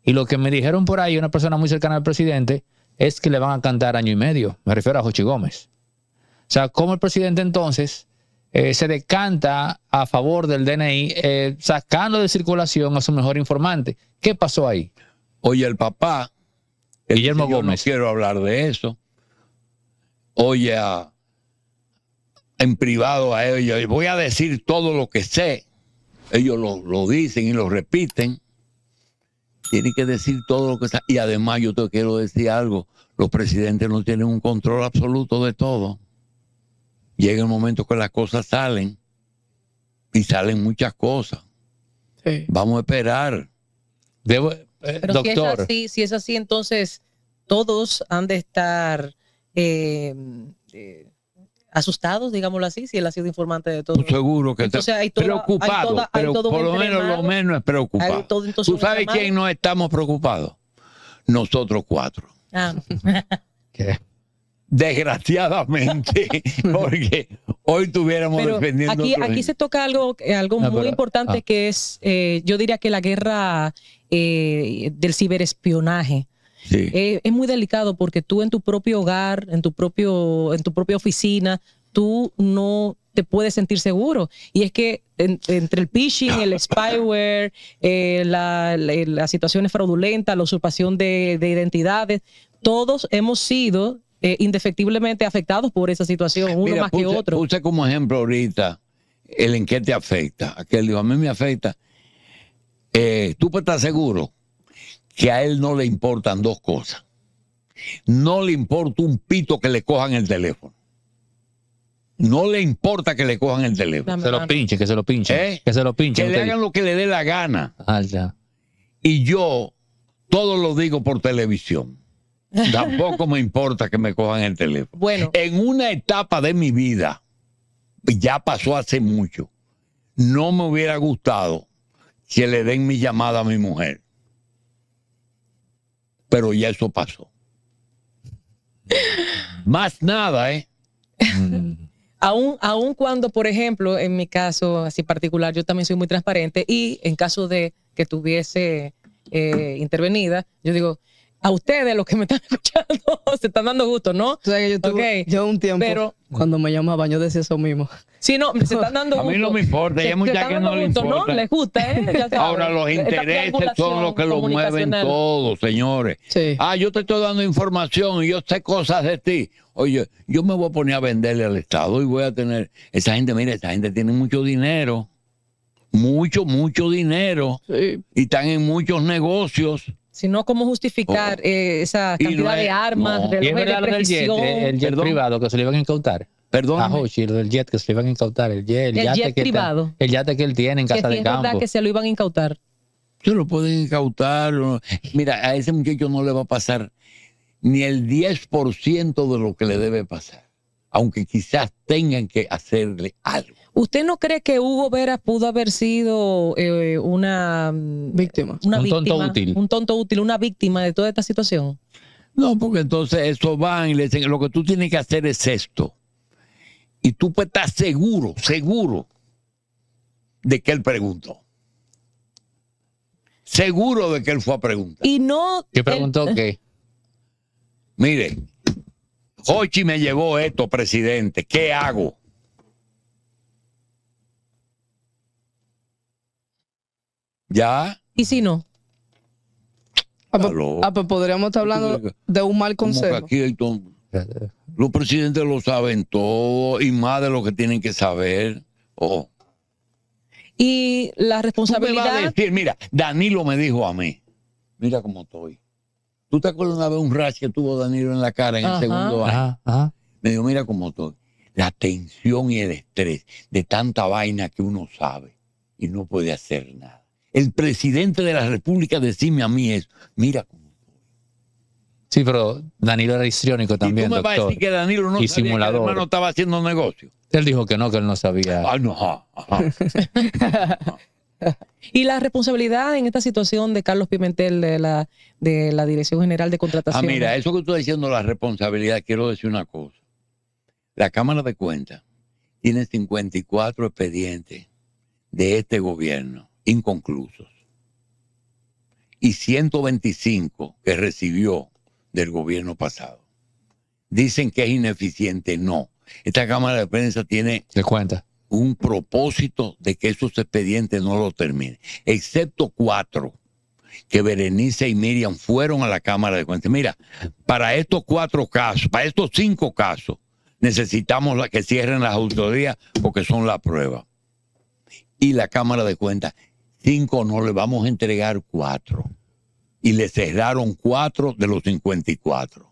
Y lo que me dijeron por ahí, una persona muy cercana al presidente, es que le van a cantar año y medio. Me refiero a Jochi Gómez. O sea, como el presidente entonces eh, se decanta a favor del DNI, eh, sacando de circulación a su mejor informante. ¿Qué pasó ahí? Oye, el papá, Guillermo Gómez. quiero hablar de eso. Oye, en privado a ellos, voy a decir todo lo que sé. Ellos lo dicen y lo repiten tiene que decir todo lo que está. Y además yo te quiero decir algo, los presidentes no tienen un control absoluto de todo. Llega el momento que las cosas salen y salen muchas cosas. Vamos a esperar. Debo, eh, Si es, así, entonces todos han de estar eh, eh, asustados, digámoslo así, si él ha sido informante de todo. Seguro que está preocupado, por lo menos lo menos es preocupado. ¿Tú sabes quién no estamos preocupados? Nosotros cuatro. Ah. Desgraciadamente, porque hoy tuviéramos defendiendo. Aquí, aquí se toca algo, algo muy importante ah. que es, eh, yo diría que la guerra eh, del ciberespionaje eh, es muy delicado porque tú en tu propio hogar, en tu, propio, en tu propia oficina, tú no te puedes sentir seguro. Y es que entre el phishing, el spyware, eh, las situaciones fraudulentas, la usurpación de, identidades, todos hemos sido eh, indefectiblemente afectados por esa situación, uno más que otro. Puse como ejemplo ahorita el en qué te afecta. Aquel dijo, a mí me afecta. tú puedes estar seguro que a él no le importan dos cosas. No le importa un pito que le cojan el teléfono. No le importa que le cojan el teléfono. Se lo pinche, que se lo pinche. Que se lo pinche. ¿Eh? Que le hagan lo que le dé la gana. Ah, y yo todo lo digo por televisión. Tampoco me importa que me cojan el teléfono. En una etapa de mi vida, ya pasó hace mucho, no me hubiera gustado que le den mi llamada a mi mujer pero ya eso pasó. Más nada, ¿eh? aún, aún cuando, por ejemplo, en mi caso así particular, yo también soy muy transparente y en caso de que tuviese eh, intervenida, yo digo, a ustedes, los que me están escuchando, se están dando gusto, ¿no? O sea, yo, yo un tiempo, pero, cuando me llamaban, yo decía eso mismo. Sí, no, se están dando gusto. A mí no me importa, hay muchas que no le importa. ¿no? Les gusta, ¿eh? Ahora, los intereses son los que lo mueven todo, señores. Sí. Ah, yo te estoy dando información y yo sé cosas de ti. Oye, yo me voy a poner a venderle al Estado y voy a tener... Esa gente, mire, esa gente tiene mucho dinero. Mucho, mucho dinero. Sí. Y están en muchos negocios sino cómo justificar oh. eh, esa cantidad de armas, de precisión? Eh, el, jet privado que se le iban a incautar. Perdón. A ah, del jet que se le iban a incautar, el jet, el yate jet que privado. el yate que él tiene en casa de campo. Es verdad que se lo iban a incautar. Se lo pueden incautar. Mira, a ese muchacho no le va a pasar ni el 10% de lo que le debe pasar, aunque quizás tengan que hacerle algo. ¿Usted no cree que Hugo Veras pudo haber sido eh, una víctima? un tonto útil. Un tonto útil, una víctima de toda esta situación. No, porque entonces eso va y le dicen, lo que tú tienes que hacer es esto. Y tú pues estás seguro, seguro de que él preguntó. Seguro de que él fue a preguntar. Y no... ¿Qué preguntó qué? Mire, Hochi me llevó esto, presidente. ¿Qué hago? Ya. ¿Y si no? Ah, pues, ah, pues podríamos estar hablando de un mal consejo. los presidentes lo saben todo y más de lo que tienen que saber. Oh. Y la responsabilidad. mira, Danilo me dijo a mí, mira cómo estoy. ¿Tú te acuerdas una vez un rash que tuvo Danilo en la cara en el segundo año? Me dijo, mira cómo estoy. La tensión y el estrés de tanta vaina que uno sabe y no puede hacer nada el presidente de la República Decime a mí eso mira. Sí, pero Danilo era histriónico también. ¿Y me a decir que Danilo no sabía hermano estaba haciendo negocio? Él dijo que no, que él no sabía. Ah, no. Y la responsabilidad en esta situación de Carlos Pimentel de la, de la Dirección General de Contratación. Ah, mira, eso que tú estás diciendo, la responsabilidad, quiero decir una cosa. La Cámara de Cuentas tiene 54 expedientes de este gobierno inconclusos y 125 que recibió del gobierno pasado. Dicen que es ineficiente, no. Esta Cámara de Prensa tiene ¿De cuenta? un propósito de que esos expedientes no lo terminen, excepto cuatro que Berenice y Miriam fueron a la Cámara de Cuentas. Mira, para estos cuatro casos, para estos cinco casos, necesitamos que cierren las autoridades porque son la prueba. Y la Cámara de Cuentas no le vamos a entregar cuatro. Y le cerraron cuatro de los 54.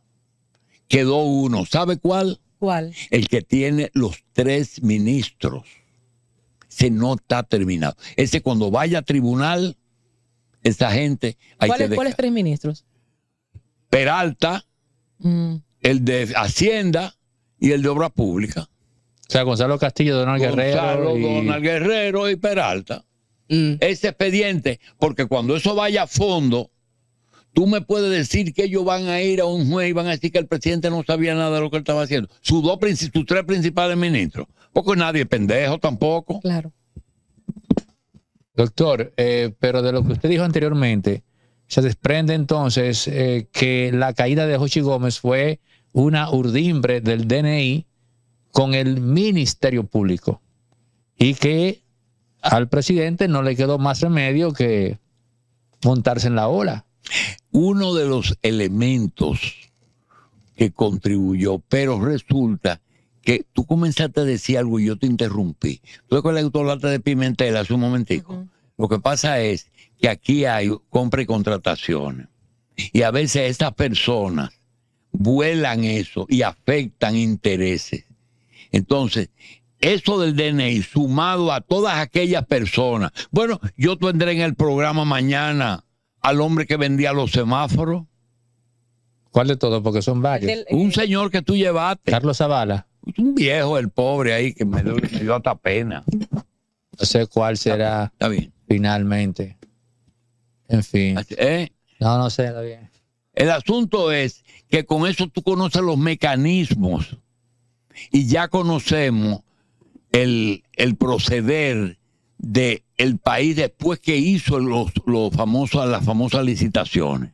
Quedó uno. ¿Sabe cuál? ¿Cuál? El que tiene los tres ministros. se nota terminado. Ese cuando vaya a tribunal, esa gente hay ¿Cuáles tres ministros? Peralta, mm. el de Hacienda y el de Obra Pública. O sea, Gonzalo Castillo, Donald Guerrero. Donald Guerrero y Peralta. Mm. ese expediente, porque cuando eso vaya a fondo, tú me puedes decir que ellos van a ir a un juez y van a decir que el presidente no sabía nada de lo que él estaba haciendo. Sus dos tres principales ministros, porque nadie es pendejo tampoco. Claro. Doctor, eh, pero de lo que usted dijo anteriormente, se desprende entonces eh, que la caída de José Gómez fue una urdimbre del DNI con el Ministerio Público y que al presidente no le quedó más remedio que montarse en la ola. Uno de los elementos que contribuyó, pero resulta que tú comenzaste a decir algo y yo te interrumpí. Tú con la lata de Pimentel hace un momentico. Lo que pasa es que aquí hay compra y contrataciones. Y a veces estas personas vuelan eso y afectan intereses. Entonces, eso del DNI sumado a todas aquellas personas. Bueno, yo tendré en el programa mañana al hombre que vendía los semáforos. ¿Cuál de todos? Porque son varios. un eh, señor que tú llevaste. Carlos Zavala. Un viejo, el pobre ahí, que me dio, hasta pena. No sé cuál será finalmente. En fin. ¿eh? No, no sé, El asunto es que con eso tú conoces los mecanismos y ya conocemos el, proceder del el país después que hizo los, famosos, las famosas licitaciones.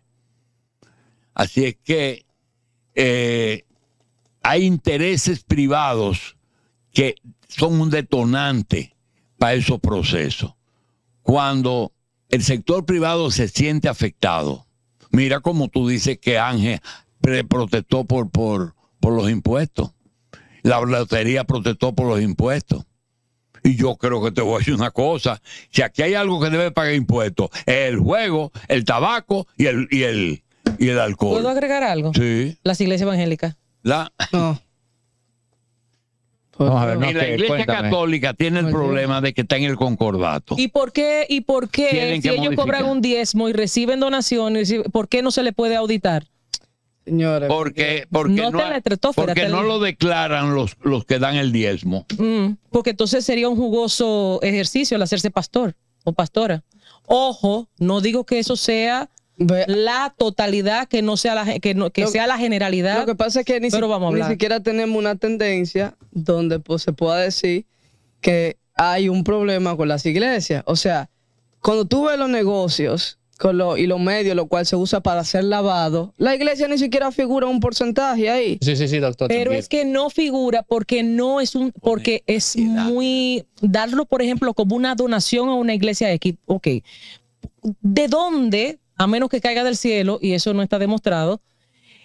Así es que eh, hay intereses privados que son un detonante para esos procesos. Cuando el sector privado se siente afectado, mira como tú dices que Ángel protestó por, por, por los impuestos. La lotería protestó por los impuestos. Y yo creo que te voy a decir una cosa, si aquí hay algo que debe pagar impuestos, es el juego, el tabaco y el, y el, alcohol. ¿Puedo agregar algo? Sí. Las iglesias evangélicas. La... No. Vamos a ver, no, la Iglesia Católica tiene el problema de que está en el concordato. ¿Y por qué, y por qué si ellos cobran un diezmo y reciben donaciones, por qué no se le puede auditar? Porque, porque, no, porque no, lo declaran los, los que dan el diezmo. Mm, porque entonces sería un jugoso ejercicio el hacerse pastor o pastora. Ojo, no digo que eso sea la totalidad, que no sea la, que que sea la generalidad. Lo que pasa es que ni, ni siquiera tenemos una tendencia donde pues, se pueda decir que hay un problema con las iglesias. O sea, cuando tú ves los negocios, y los medios, lo cual se usa para hacer lavado, la iglesia ni siquiera figura un porcentaje ahí. Sí, sí, sí, doctor. Pero es que no figura porque no es un, porque es muy, darlo, por ejemplo, como una donación a una iglesia de aquí, ok, ¿de dónde, a menos que caiga del cielo, y eso no está demostrado,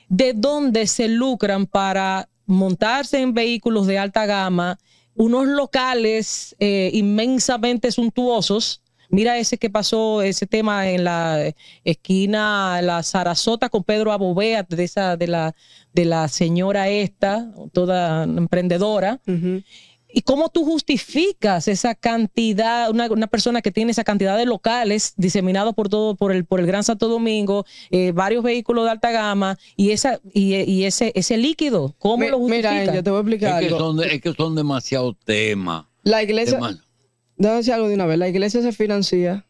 de dónde se lucran para montarse en vehículos de alta gama, unos locales eh, inmensamente suntuosos, Mira ese que pasó, ese tema en la esquina, la Sarasota con Pedro Abovea, de esa, de la, de la señora esta, toda emprendedora. ¿Y cómo tú justificas esa cantidad, una, persona que tiene esa cantidad de locales diseminados por todo, por el, por el Gran Santo Domingo, eh, varios vehículos de alta gama y esa y, ese ese líquido? ¿Cómo lo justificas? Mira, yo te voy a explicar. Es que son, es demasiados temas. La iglesia, Debo decir algo de una vez. La iglesia se financia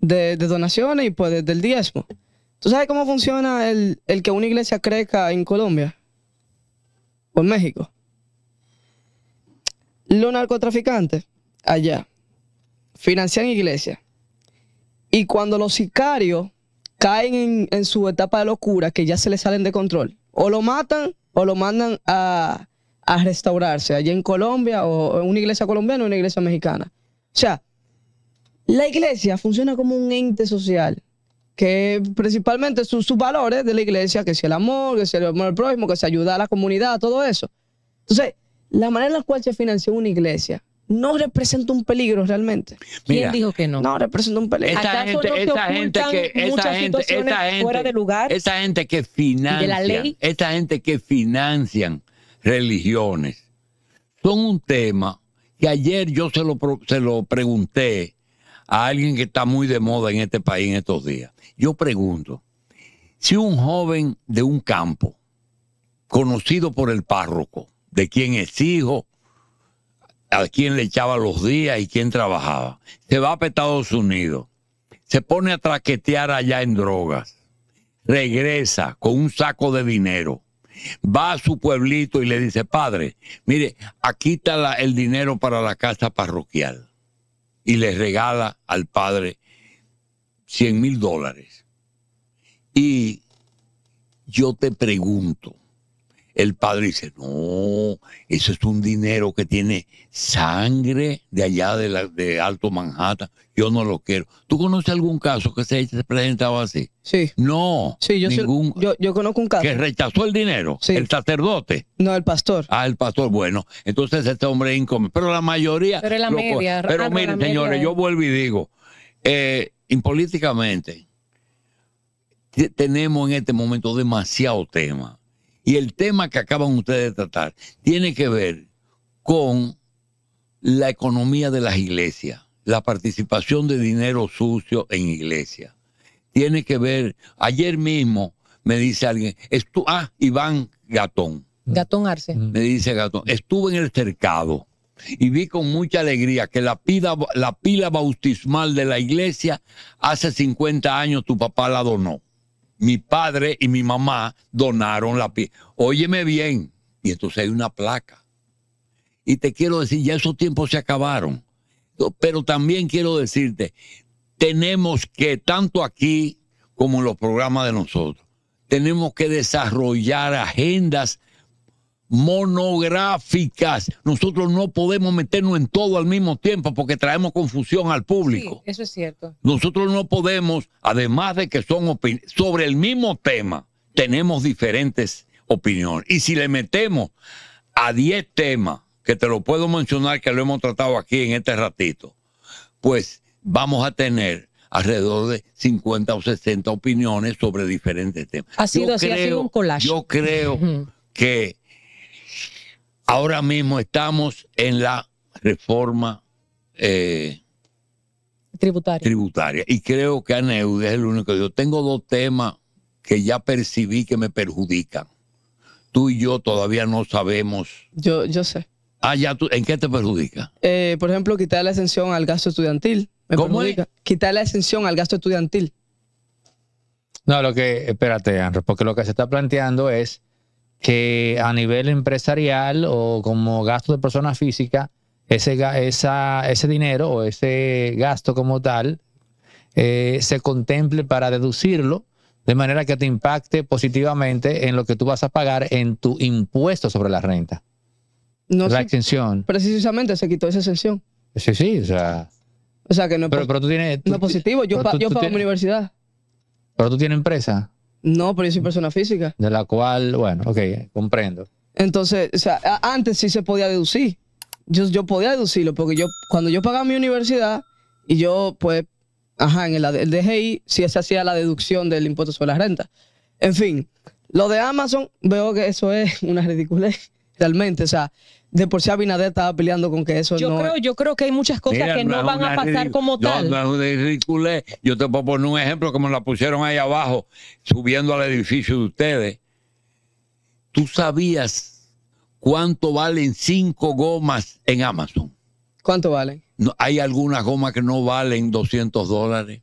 de, donaciones y pues del diezmo. ¿Tú sabes cómo funciona el, que una iglesia crezca en Colombia o en México? Los narcotraficantes allá financian iglesias. Y cuando los sicarios caen en, su etapa de locura, que ya se les salen de control, o lo matan o lo mandan a, a restaurarse allá en Colombia o en una iglesia colombiana o una iglesia mexicana. O sea, la iglesia funciona como un ente social, que principalmente son sus valores de la iglesia, que es el amor, que es el amor al prójimo, que se ayuda a la comunidad, todo eso. Entonces, la manera en la cual se financia una iglesia no representa un peligro realmente. ¿Quién dijo que no? No representa un peligro. Esta gente, que, está fuera de lugar esta gente que financia gente que financian religiones, son un tema y ayer yo se lo, se lo pregunté a alguien que está muy de moda en este país en estos días. Yo pregunto, si un joven de un campo, conocido por el párroco, de quien es hijo, a quien le echaba los días y quien trabajaba, se va a Estados Unidos, se pone a traquetear allá en drogas, regresa con un saco de dinero va a su pueblito y le dice, padre, mire, aquí está el dinero para la casa parroquial. Y le regala al padre 100 mil dólares. Y yo te pregunto, el padre dice, no, eso es un dinero que tiene sangre de allá de, Alto Manhattan, yo no lo quiero. ¿Tú conoces algún caso que se haya presentado así? Sí. No. Sí, yo, conozco un caso. Que rechazó el dinero. El sacerdote. No, el pastor. Ah, el pastor, bueno. Entonces este hombre incómodo. Pero la mayoría... Pero la media. Pero señores, eh. yo vuelvo y digo, eh, impolíticamente, tenemos en este momento demasiado tema y el tema que acaban ustedes de tratar tiene que ver con la economía de las iglesias, la participación de dinero sucio en iglesias. Tiene que ver, ayer mismo me dice alguien, ah, Iván Gatón. Gatón Arce. Me dice Gatón, estuve en el cercado y vi con mucha alegría que la pila, la pila bautismal de la iglesia hace 50 años tu papá la donó mi padre y mi mamá donaron la pieza. Óyeme bien. Y entonces hay una placa. Y te quiero decir, ya esos tiempos se acabaron. Pero también quiero decirte, tenemos que, tanto aquí como en los programas de nosotros, tenemos que desarrollar agendas monográficas. Nosotros no podemos meternos en todo al mismo tiempo porque traemos confusión al público. eso es cierto. Nosotros no podemos, además de que son sobre el mismo tema, tenemos diferentes opiniones. Y si le metemos a 10 temas, que te lo puedo mencionar que lo hemos tratado aquí en este ratito, pues vamos a tener alrededor de 50 o 60 opiniones sobre diferentes temas. Ha sido así, ha sido un collage. Yo creo que Ahora mismo estamos en la reforma eh, tributaria. Y creo que Aneud es el único. Yo tengo dos temas que ya percibí que me perjudican. Tú y yo todavía no sabemos. Yo, yo sé. Ah, tú, ¿en qué te perjudica? Eh, por ejemplo, quitar la exención al gasto estudiantil. ¿Cómo Quitar la exención al gasto estudiantil. No, lo que, espérate, porque lo que se está planteando es que a nivel empresarial o como gasto de persona física, ese, esa, ese dinero o ese gasto como tal eh, se contemple para deducirlo de manera que te impacte positivamente en lo que tú vas a pagar en tu impuesto sobre la renta. No la exención. Precisamente se quitó esa exención. Sí, sí, o sea. O sea que no es, pero, tú tienes, no positivo. Yo, pago en universidad. Pero tú tienes empresa. No, pero yo soy persona física. De la cual, bueno, ok, comprendo. Entonces, o sea, antes sí se podía deducir. Yo, yo podía deducirlo porque yo, cuando yo pagaba mi universidad y yo, pues, ajá, en el, el DGI sí se hacía la deducción del impuesto sobre la renta. En fin, lo de Amazon, veo que eso es una ridiculez. Totalmente, O sea, de por sí Abinader estaba peleando con que eso yo Creo, yo creo que hay muchas cosas que no, van a pasar como tal. Yo te puedo poner un ejemplo como la pusieron ahí abajo, subiendo al edificio de ustedes. ¿Tú sabías cuánto valen cinco gomas en Amazon? ¿Cuánto valen? hay algunas gomas que no valen 200 dólares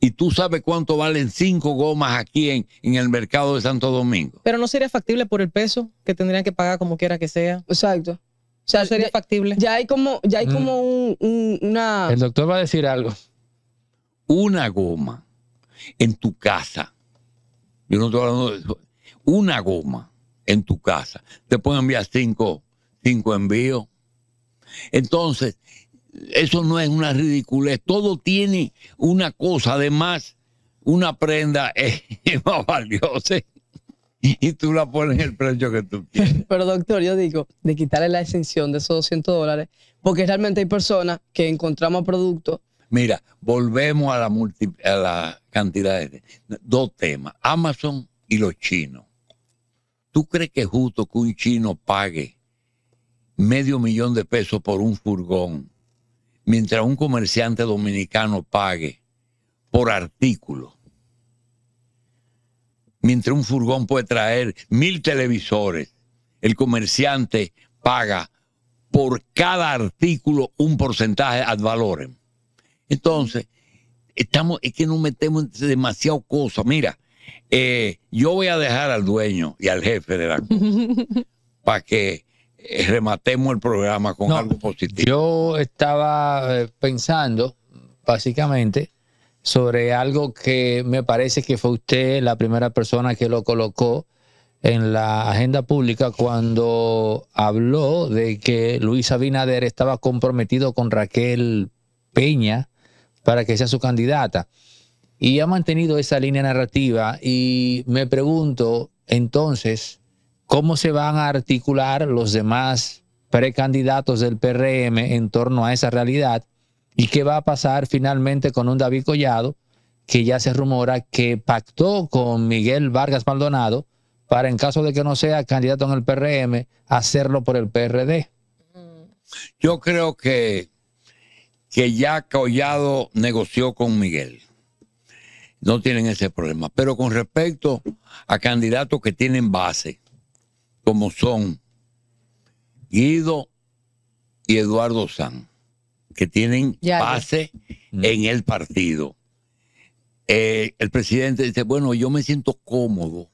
y tú sabes cuánto valen cinco gomas aquí en, el mercado de Santo Domingo. Pero no sería factible por el peso que tendrían que pagar como quiera que sea. Exacto. O sea, sería factible. Ya hay como, ya hay mm. como un, una. El doctor va a decir algo. Una goma en tu casa. Yo no estoy hablando de eso. Una goma en tu casa. Te pueden enviar cinco, cinco envíos. Entonces, eso no es una ridiculez. Todo tiene una cosa. Además, una prenda es, más valiosa y tú la pones el precio que tú quieres Pero doctor, yo digo, de quitarle la exención de esos 200 dólares, porque realmente hay personas que encontramos productos. Mira, volvemos a la, a la cantidad de... Dos temas, Amazon y los chinos. ¿Tú crees que es justo que un chino pague medio millón de pesos por un furgón mientras un comerciante dominicano pague por artículo, mientras un furgón puede traer mil televisores, el comerciante paga por cada artículo un porcentaje ad valorem. Entonces, estamos, es que no metemos demasiado cosas. Mira, eh, yo voy a dejar al dueño y al jefe de la para que eh, rematemos el programa con algo positivo. Yo estaba eh, pensando, básicamente, sobre algo que me parece que fue usted la primera persona que lo colocó en la agenda pública cuando habló de que Luis Abinader estaba comprometido con Raquel Peña para que sea su candidata. Y ha mantenido esa línea narrativa y me pregunto entonces cómo se van a articular los demás precandidatos del PRM en torno a esa realidad y qué va a pasar finalmente con un David Collado que ya se rumora que pactó con Miguel Vargas Maldonado para en caso de que no sea candidato en el PRM, hacerlo por el PRD. Yo creo que, que ya Collado negoció con Miguel. No tienen ese problema. Pero con respecto a candidatos que tienen base, como son Guido y Eduardo San, que tienen base mm. en el partido. Eh, el presidente dice, bueno, yo me siento cómodo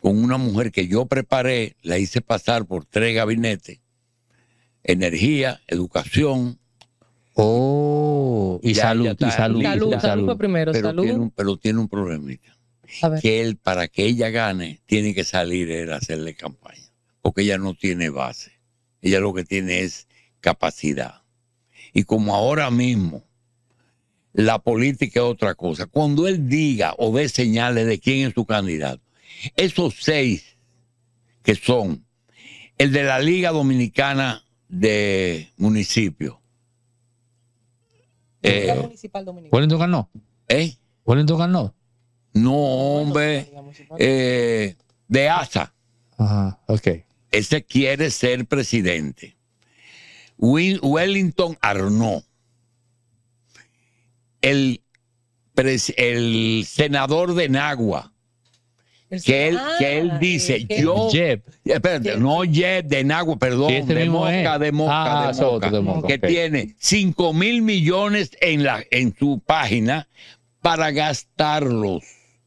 con una mujer que yo preparé, la hice pasar por tres gabinetes, energía, educación. Oh, y, salud, salud, primero, pero Tiene un, pero tiene un problemita que él, para que ella gane, tiene que salir él a hacerle campaña, porque ella no tiene base. Ella lo que tiene es capacidad. Y como ahora mismo la política es otra cosa, cuando él diga o dé señales de quién es su candidato, esos seis que son el de la Liga Dominicana de municipio eh, Municipal no? ¿Wellington ganó? ¿Eh? ganó? No, hombre eh, de ASA. Ajá, ok. Ese quiere ser presidente. Wellington Arnaud, el, senador de Nagua, que él, ah, dice, eh, yo... Eh, Jeb. no Jeb de Nagua, perdón, este de, Moca, ah, de, Moca, de, que tiene 5 mil millones en su página para gastarlos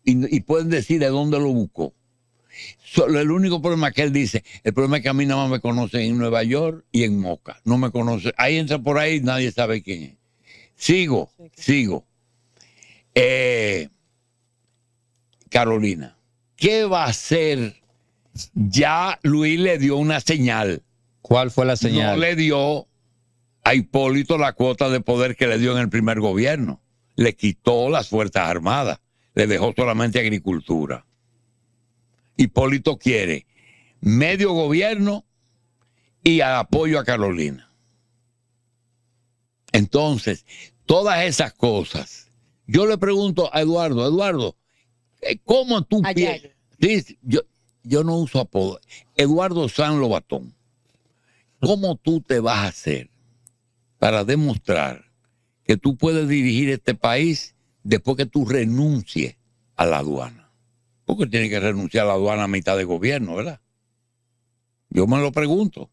y, pueden decir de dónde lo buscó. Solo el único problema que él dice, el problema es que a mí nada más me conocen en Nueva York y en Moca. No me conoce Ahí entra por ahí, nadie sabe quién es. Sigo, sigo. Eh, Carolina, ¿qué va a hacer? Ya Luis le dio una señal. ¿Cuál fue la señal? No le dio a Hipólito la cuota de poder que le dio en el primer gobierno. Le quitó las Fuerzas Armadas le dejó solamente agricultura. Hipólito quiere medio gobierno y apoyo a Carolina. Entonces, todas esas cosas. Yo le pregunto a Eduardo, Eduardo, eh, ¿cómo tú piensas? Yo, yo no uso apodo. Eduardo San Lobatón, ¿cómo tú te vas a hacer para demostrar que tú puedes dirigir este país después que tú renuncies a la aduana. Porque tiene que renunciar a la aduana a mitad de gobierno, ¿verdad? Yo me lo pregunto.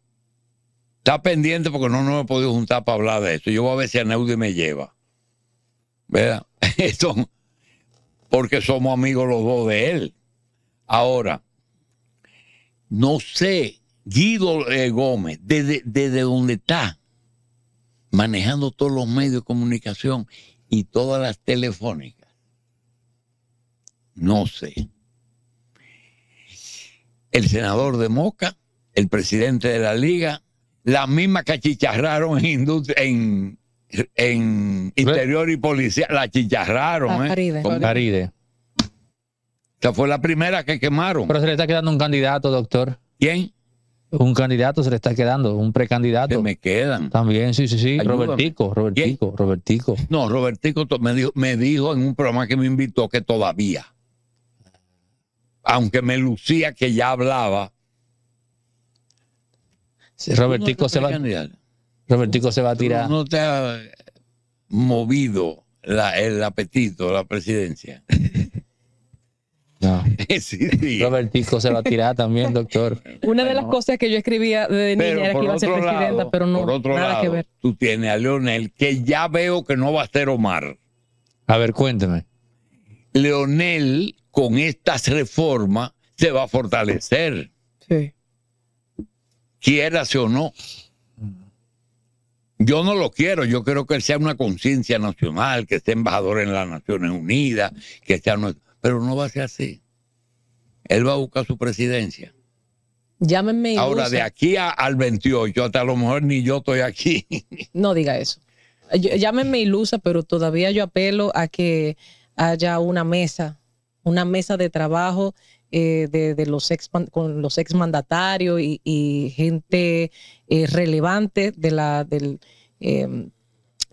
Está pendiente porque no, no me he podido juntar para hablar de eso. Yo voy a ver si Aneudi me lleva. ¿Verdad? Esto, porque somos amigos los dos de él. Ahora, no sé, Guido eh, Gómez, desde, desde donde está, manejando todos los medios de comunicación y todas las telefónicas. No sé. El senador de Moca, el presidente de la liga, la misma que achicharraron en, interior y policía, la achicharraron. Ah, ¿eh? Con Caride. Esta fue la primera que quemaron. Pero se le está quedando un candidato, doctor. ¿Quién? un candidato se le está quedando, un precandidato. Que me quedan. También, sí, sí, sí. Robertico, Robertico, Robertico. No, Robertico me dijo, en un programa que me invitó que todavía, aunque me lucía que ya hablaba. Robertico, se va, Robertico se va a tirar. No te ha movido el apetito, la presidencia robert Robertico se va a tirar también, doctor. Una de las cosas que yo escribía de niña era que iba a ser presidenta, pero no. nada que ver. tú tienes a Leonel, que ya veo que no va a ser Omar. A ver, cuéntame. Leonel, con estas reformas, se va a fortalecer. Sí. Quieras o no. Yo no lo quiero, yo quiero que él sea una conciencia nacional, que esté embajador en las Naciones Unidas, que sea nuestro... Pero no va a ser así. Él va a buscar su presidencia. Llámenme. Ahora, de aquí al 28, hasta a lo mejor ni yo estoy aquí. No diga eso. Llámenme ilusa, pero todavía yo apelo a que haya una mesa, una mesa de trabajo eh, de, los ex, con los exmandatarios y, y gente eh, relevante de la, del, em,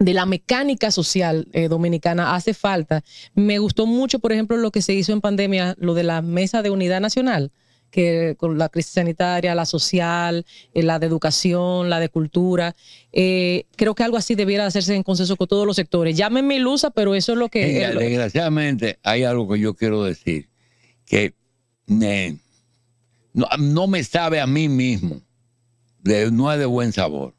de la mecánica social eh, dominicana hace falta. Me gustó mucho, por ejemplo, lo que se hizo en pandemia, lo de la mesa de unidad nacional, que con la crisis sanitaria, la social, eh, la de educación, la de cultura. Eh, creo que algo así debiera hacerse en consenso con todos los sectores. Llámenme ilusa, pero eso es lo que... Desgraciadamente hay algo que yo quiero decir, que no, me sabe a mí mismo, no es de buen sabor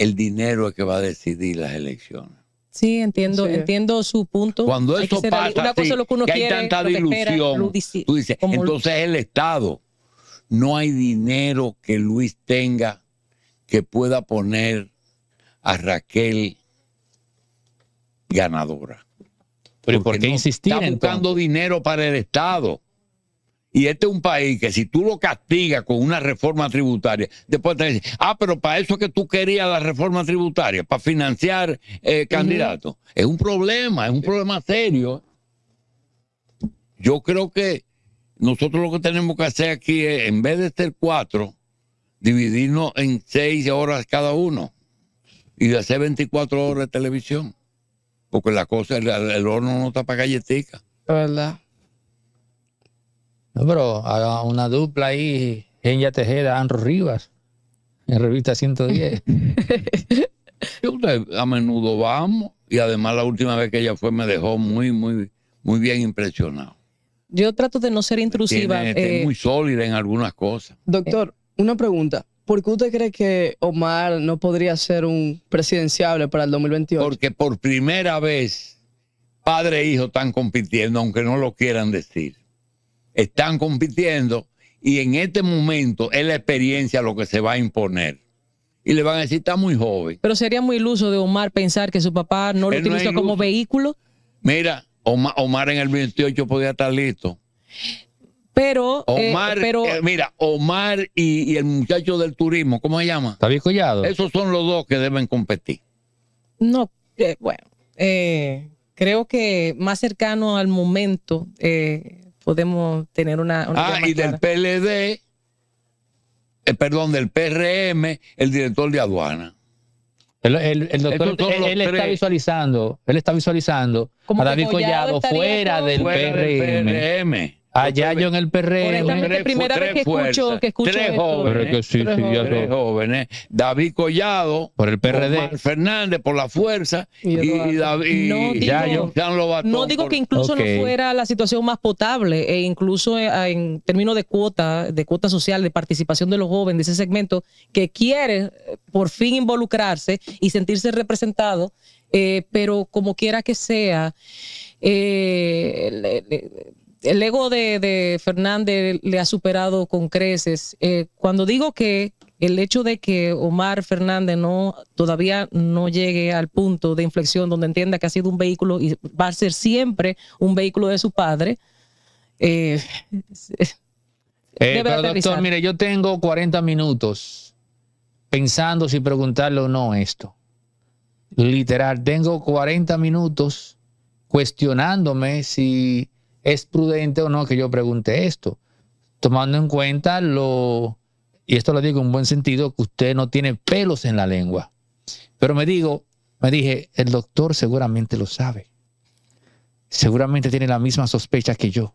el dinero es que va a decidir las elecciones. Sí, entiendo, entiendo su punto. Cuando eso hay tanta dilución, tú dices, entonces el Estado, no hay dinero que Luis tenga que pueda poner a Raquel ganadora. Pero ¿por qué insistir? Está buscando dinero para el Estado. Y este es un país que si tú lo castigas con una reforma tributaria, después te dicen, ah, pero para eso que tú querías la reforma tributaria, para financiar eh, candidatos. Es un problema, es un problema serio. Yo creo que nosotros lo que tenemos que hacer aquí es, en vez de ser cuatro, dividirnos en seis horas cada uno y de hacer 24 horas de televisión. Porque la cosa, el, horno no está para galletica. ¿Verdad? No, pero haga una dupla ahí, Genia Tejeda, Anro Rivas, en revista 110. a menudo vamos y además la última vez que ella fue me dejó muy, muy, muy bien impresionado. Yo trato de no ser intrusiva. Eh, muy sólida en algunas cosas. Doctor, una pregunta. ¿Por qué usted cree que Omar no podría ser un presidenciable para el 2028? Porque por primera vez padre e hijo están compitiendo, aunque no lo quieran decir están compitiendo y en este momento es la experiencia lo que se va a imponer. Y le van a decir, está muy joven. Pero sería muy iluso de Omar pensar que su papá no lo utiliza utilizó como vehículo. Mira, Omar, en el 28 podía estar listo. Pero, eh, Omar, pero... Eh, mira, Omar y, el muchacho del turismo, ¿cómo se llama? bien Collado. Esos son los dos que deben competir. No, eh, bueno, eh, creo que más cercano al momento podemos tener una... ah, y del PLD, eh, perdón, del PRM, el director de aduana. El, doctor, él, está visualizando, él está visualizando a David Collado, fuera, del PRM. Ah, a Yayo en el Es primera vez que escucho, jóvenes, David Collado por el PRD, Fernández por la fuerza y, David no digo, no digo que incluso no fuera la situación más potable, e incluso eh, en términos de cuota, de cuota social, de participación de los jóvenes de ese segmento que quiere eh, por fin involucrarse y sentirse representado, eh, pero como quiera que sea el ego de, Fernández le ha superado con creces. Eh, cuando digo que el hecho de que Omar Fernández no todavía no llegue al punto de inflexión donde entienda que ha sido un vehículo y va a ser siempre un vehículo de su padre. Eh, eh, doctor, mire, yo tengo 40 minutos pensando si preguntarle o no esto. Literal, tengo 40 minutos cuestionándome si ¿es prudente o no que yo pregunte esto? Tomando en cuenta lo, y esto lo digo en buen sentido, que usted no tiene pelos en la lengua. Pero me digo, me dije, el doctor seguramente lo sabe. Seguramente tiene la misma sospecha que yo.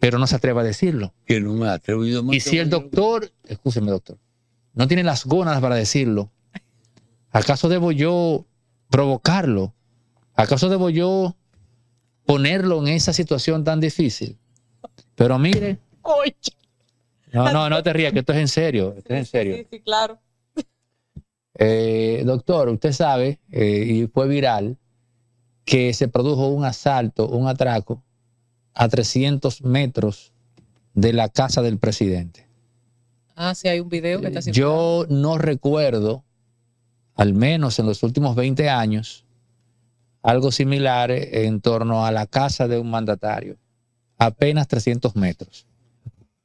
Pero no se atreva a decirlo. no me ha atrevido Y si el doctor, escúcheme doctor, no tiene las gonas para decirlo, ¿acaso debo yo provocarlo? ¿Acaso debo yo ponerlo en esa situación tan difícil. Pero mire. No, no, no te rías, que esto es en serio. Esto es en serio. Sí, sí, claro. Eh, doctor, usted sabe, eh, y fue viral, que se produjo un asalto, un atraco a 300 metros de la casa del presidente. Ah, sí, hay un video que está Yo no recuerdo, al menos en los últimos 20 años, algo similar en torno a la casa de un mandatario, apenas 300 metros.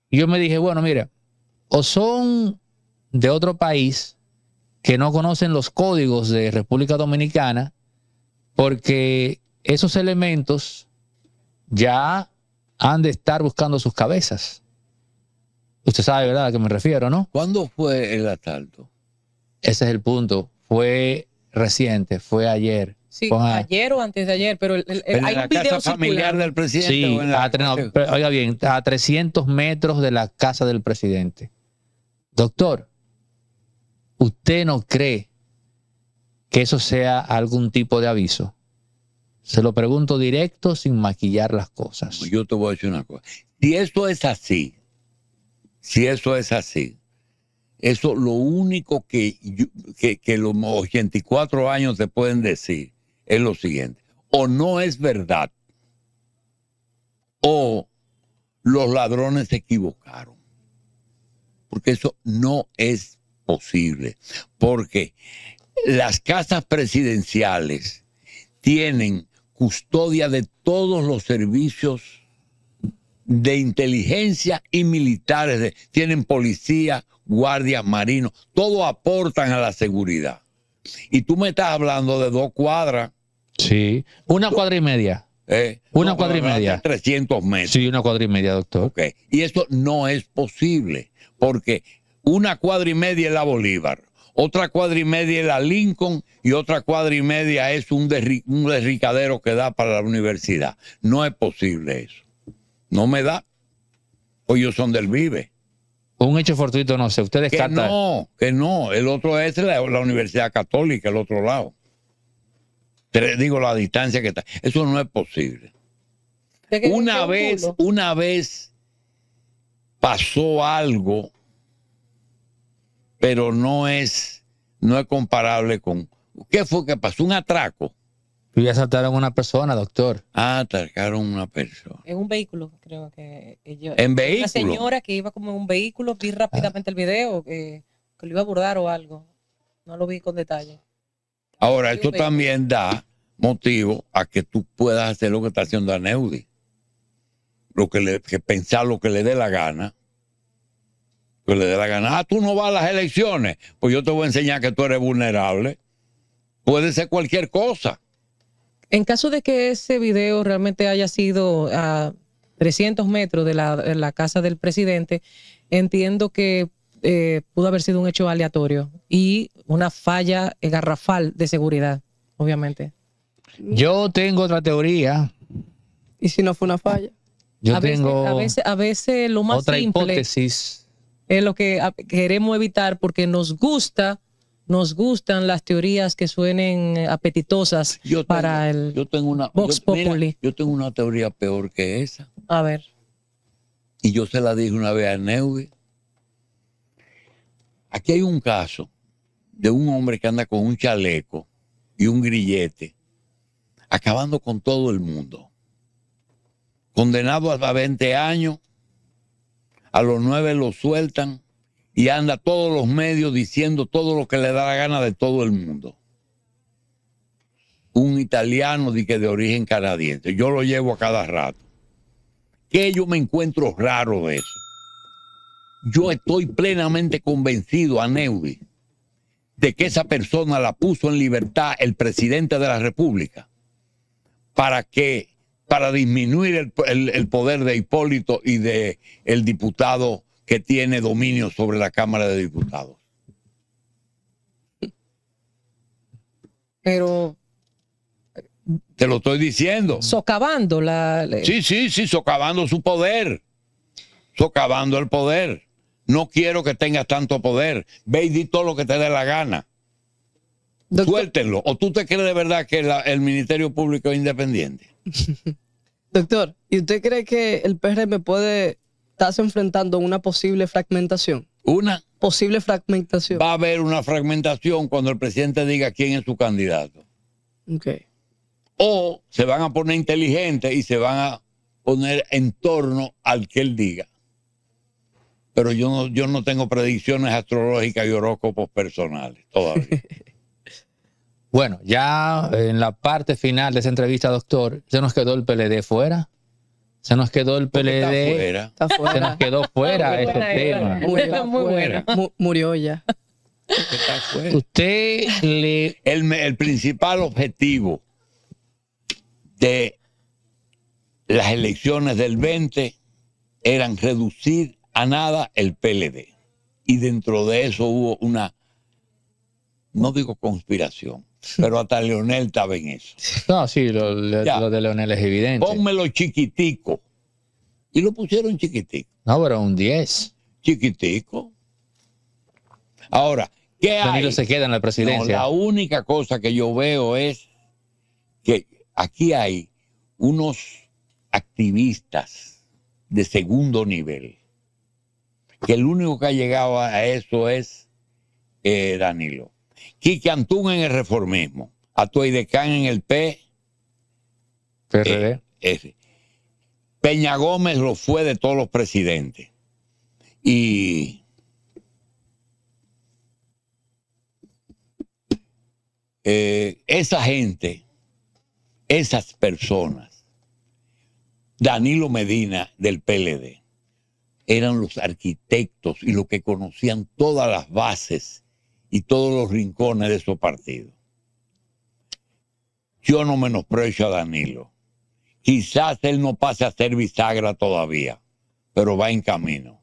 yo me dije, bueno, mira, o son de otro país que no conocen los códigos de República Dominicana, porque esos elementos ya han de estar buscando sus cabezas. Usted sabe, ¿verdad?, a qué me refiero, ¿no? ¿Cuándo fue el asalto? Ese es el punto. Fue reciente, fue ayer ayer o antes de ayer, pero, el, hay en casa familiar del presidente. Sí, oiga bien, a 300 metros de la casa del presidente. Doctor, ¿usted no cree que eso sea algún tipo de aviso? Se lo pregunto directo sin maquillar las cosas. Yo te voy a decir una cosa. Si esto es así, si eso es así, eso lo único que, que, que los 84 años te pueden decir es lo siguiente. O no es verdad, o los ladrones se equivocaron. Porque eso no es posible. Porque las casas presidenciales tienen custodia de todos los servicios de inteligencia y militares. Tienen policía, guardias, marinos. Todo aportan a la seguridad. Y tú me estás hablando de dos cuadras Sí, una cuadra y media. Eh, una cuadra y media. 300 metros. Sí, una cuadra y media, doctor. Okay. Y eso no es posible, porque una cuadra y media es la Bolívar, otra cuadra y media es la Lincoln y otra cuadra y media es un, derricadero que da para la universidad. No es posible eso. No me da. O pues ellos son del Vive. Un hecho fortuito, no sé. Ustedes que No, que no. El otro es la, la Universidad Católica, el otro lado digo la distancia que está. Eso no es posible. Una vez, una vez pasó algo, pero no es, no es comparable con. ¿Qué fue que pasó? Un atraco. Y ya asaltaron a una persona, doctor. Ah, atracaron a una persona. En un vehículo, creo que. Yo, en Una señora que iba como en un vehículo, vi rápidamente ah. el video, que, que lo iba a abordar o algo. No lo vi con detalle. Ahora, esto también da motivo a que tú puedas hacer lo que está haciendo Aneudi. Lo que, le, pensar lo que le dé la gana. Que le dé la gana. Ah, tú no vas a las elecciones. Pues yo te voy a enseñar que tú eres vulnerable. Puede ser cualquier cosa. En caso de que ese video realmente haya sido a 300 metros de la, casa del presidente, entiendo que eh, pudo haber sido un hecho aleatorio y una falla garrafal de seguridad, obviamente. Yo tengo otra teoría. ¿Y si no fue una falla? Yo tengo veces, a, veces, lo más otra simple hipótesis. es lo que queremos evitar porque nos gusta, nos gustan las teorías que suenen eh, apetitosas para el yo tengo una, Vox Populi. yo tengo una teoría peor que esa. A ver. Y yo se la dije una vez a Neuve. Aquí hay un caso de un hombre que anda con un chaleco y un grillete acabando con todo el mundo. Condenado a 20 años, a los 9 lo sueltan y anda todos los medios diciendo todo lo que le da la gana de todo el mundo. Un italiano de, de origen canadiense, yo lo llevo a cada rato. Que yo me encuentro raro de eso. Yo estoy plenamente convencido a Neudi de que esa persona la puso en libertad el presidente de la República para qué? para disminuir el, poder de Hipólito y de el diputado que tiene dominio sobre la Cámara de Diputados. Pero te lo estoy diciendo. Socavando la Sí, sí, sí, socavando su poder. Socavando el poder. No quiero que tengas tanto poder. Ve y di todo lo que te dé la gana. Suéltenlo. ¿O tú te crees de verdad que el Ministerio Público es independiente? Doctor, ¿y usted cree que el PRM puede estarse enfrentando a una posible fragmentación? ¿Una? Posible fragmentación. Va a haber una fragmentación cuando el presidente diga quién es su candidato. Ok. O se van a poner inteligentes y se van a poner en torno al que él diga. Pero yo yo no tengo predicciones astrológicas y horóscopos personales todavía. Bueno, ya en la parte final de esa entrevista, doctor, se nos quedó el PLD fuera. Se nos quedó el PLD. Está fuera. Se nos quedó fuera ese tema. Murió, ya. Usted le. El, el principal objetivo de las elecciones del 20 eran reducir a nada el PLD. Y dentro de eso hubo una, no digo conspiración, pero hasta Leonel estaba en eso. No, sí, lo, de Leonel es evidente. Pónmelo chiquitico. Y lo pusieron chiquitico. No, pero un 10. Chiquitico. Ahora, ¿qué Danilo se queda en la presidencia. la única cosa que yo veo es que aquí hay unos activistas de segundo nivel. Que el único que ha llegado a eso es eh, Danilo. Quique Antún en el reformismo, Decán en el P. PRD. Eh, eh, Peña Gómez lo fue de todos los presidentes. Y eh, esa gente, esas personas, Danilo Medina del PLD, eran los arquitectos y los que conocían todas las bases y todos los rincones de su partido. Yo no menosprecio a Danilo. Quizás él no pase a ser bisagra todavía, pero va en camino.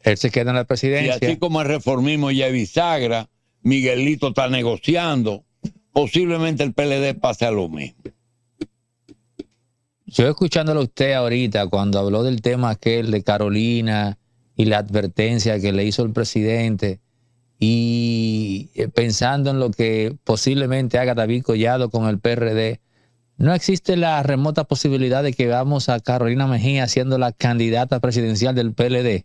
Él se queda en la presidencia. Y así como el reformismo ya es bisagra, Miguelito está negociando, posiblemente el PLD pase a lo mismo. Yo escuchándolo a usted ahorita cuando habló del tema aquel de Carolina, y la advertencia que le hizo el presidente y eh, pensando en lo que posiblemente haga David Collado con el PRD, no existe la remota posibilidad de que vamos a Carolina Mejía siendo la candidata presidencial del PLD.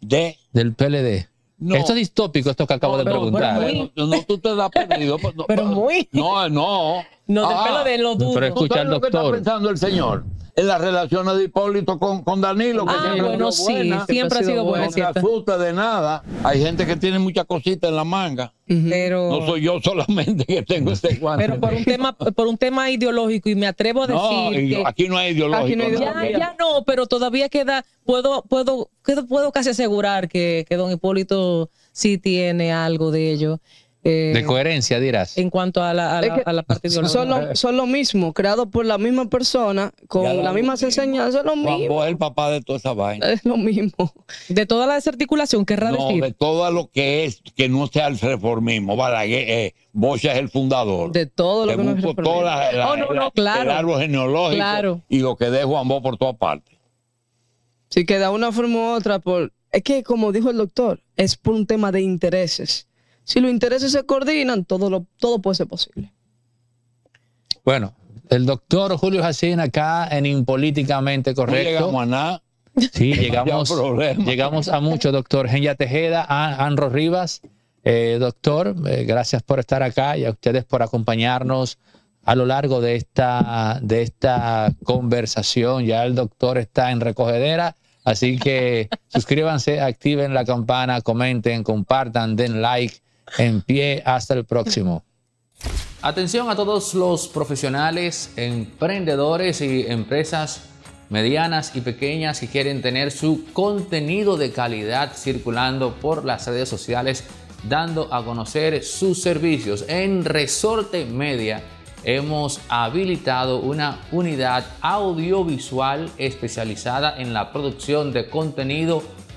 ¿De? Del PLD. Esto es distópico, esto que acabo de preguntar. no, pues, no, te das pero muy. No, no. lo Pero escucha doctor. pensando el señor? en las relaciones de Hipólito con, con Danilo, que ah, siempre, bueno, sí, siempre ha sido buena. No se de nada. Hay gente que tiene muchas cositas en la manga. Pero, no soy yo solamente que tengo este guante. Pero por un tema, por un tema ideológico, y me atrevo a decir. No, aquí no hay ideológico. No Ya, ya, no, pero todavía queda, puedo, puedo, puedo casi asegurar que, que don Hipólito sí tiene algo de ello de eh, coherencia, dirás. En cuanto a la, parte son, lo, lo mismo, creado por la misma persona, con las mismas enseñanzas, es lo mismo. es el papá de toda esa vaina. Es lo mismo. De toda la desarticulación, que no, decir. de todo lo que es, que no sea el reformismo. Balaguer, eh, Bosch es el fundador. De todo lo que, no es oh, claro. El árbol genealógico y lo que de Juan Bo por todas partes. Si queda una forma u otra, por, es que como dijo el doctor, es por un tema de intereses si los intereses se coordinan, todo, lo, todo puede ser posible. Bueno, el doctor Julio Jacín acá en Impolíticamente Correcto. llegamos a Sí, llegamos, llegamos a mucho, doctor. Genya Tejeda, Anro Rivas, eh, doctor, eh, gracias por estar acá y a ustedes por acompañarnos a lo largo de esta, de esta conversación. Ya el doctor está en recogedera, así que suscríbanse, activen la campana, comenten, compartan, den like en pie hasta el próximo. Atención a todos los profesionales, emprendedores y empresas medianas y pequeñas que quieren tener su contenido de calidad circulando por las redes sociales, dando a conocer sus servicios. En Resorte Media hemos habilitado una unidad audiovisual especializada en la producción de contenido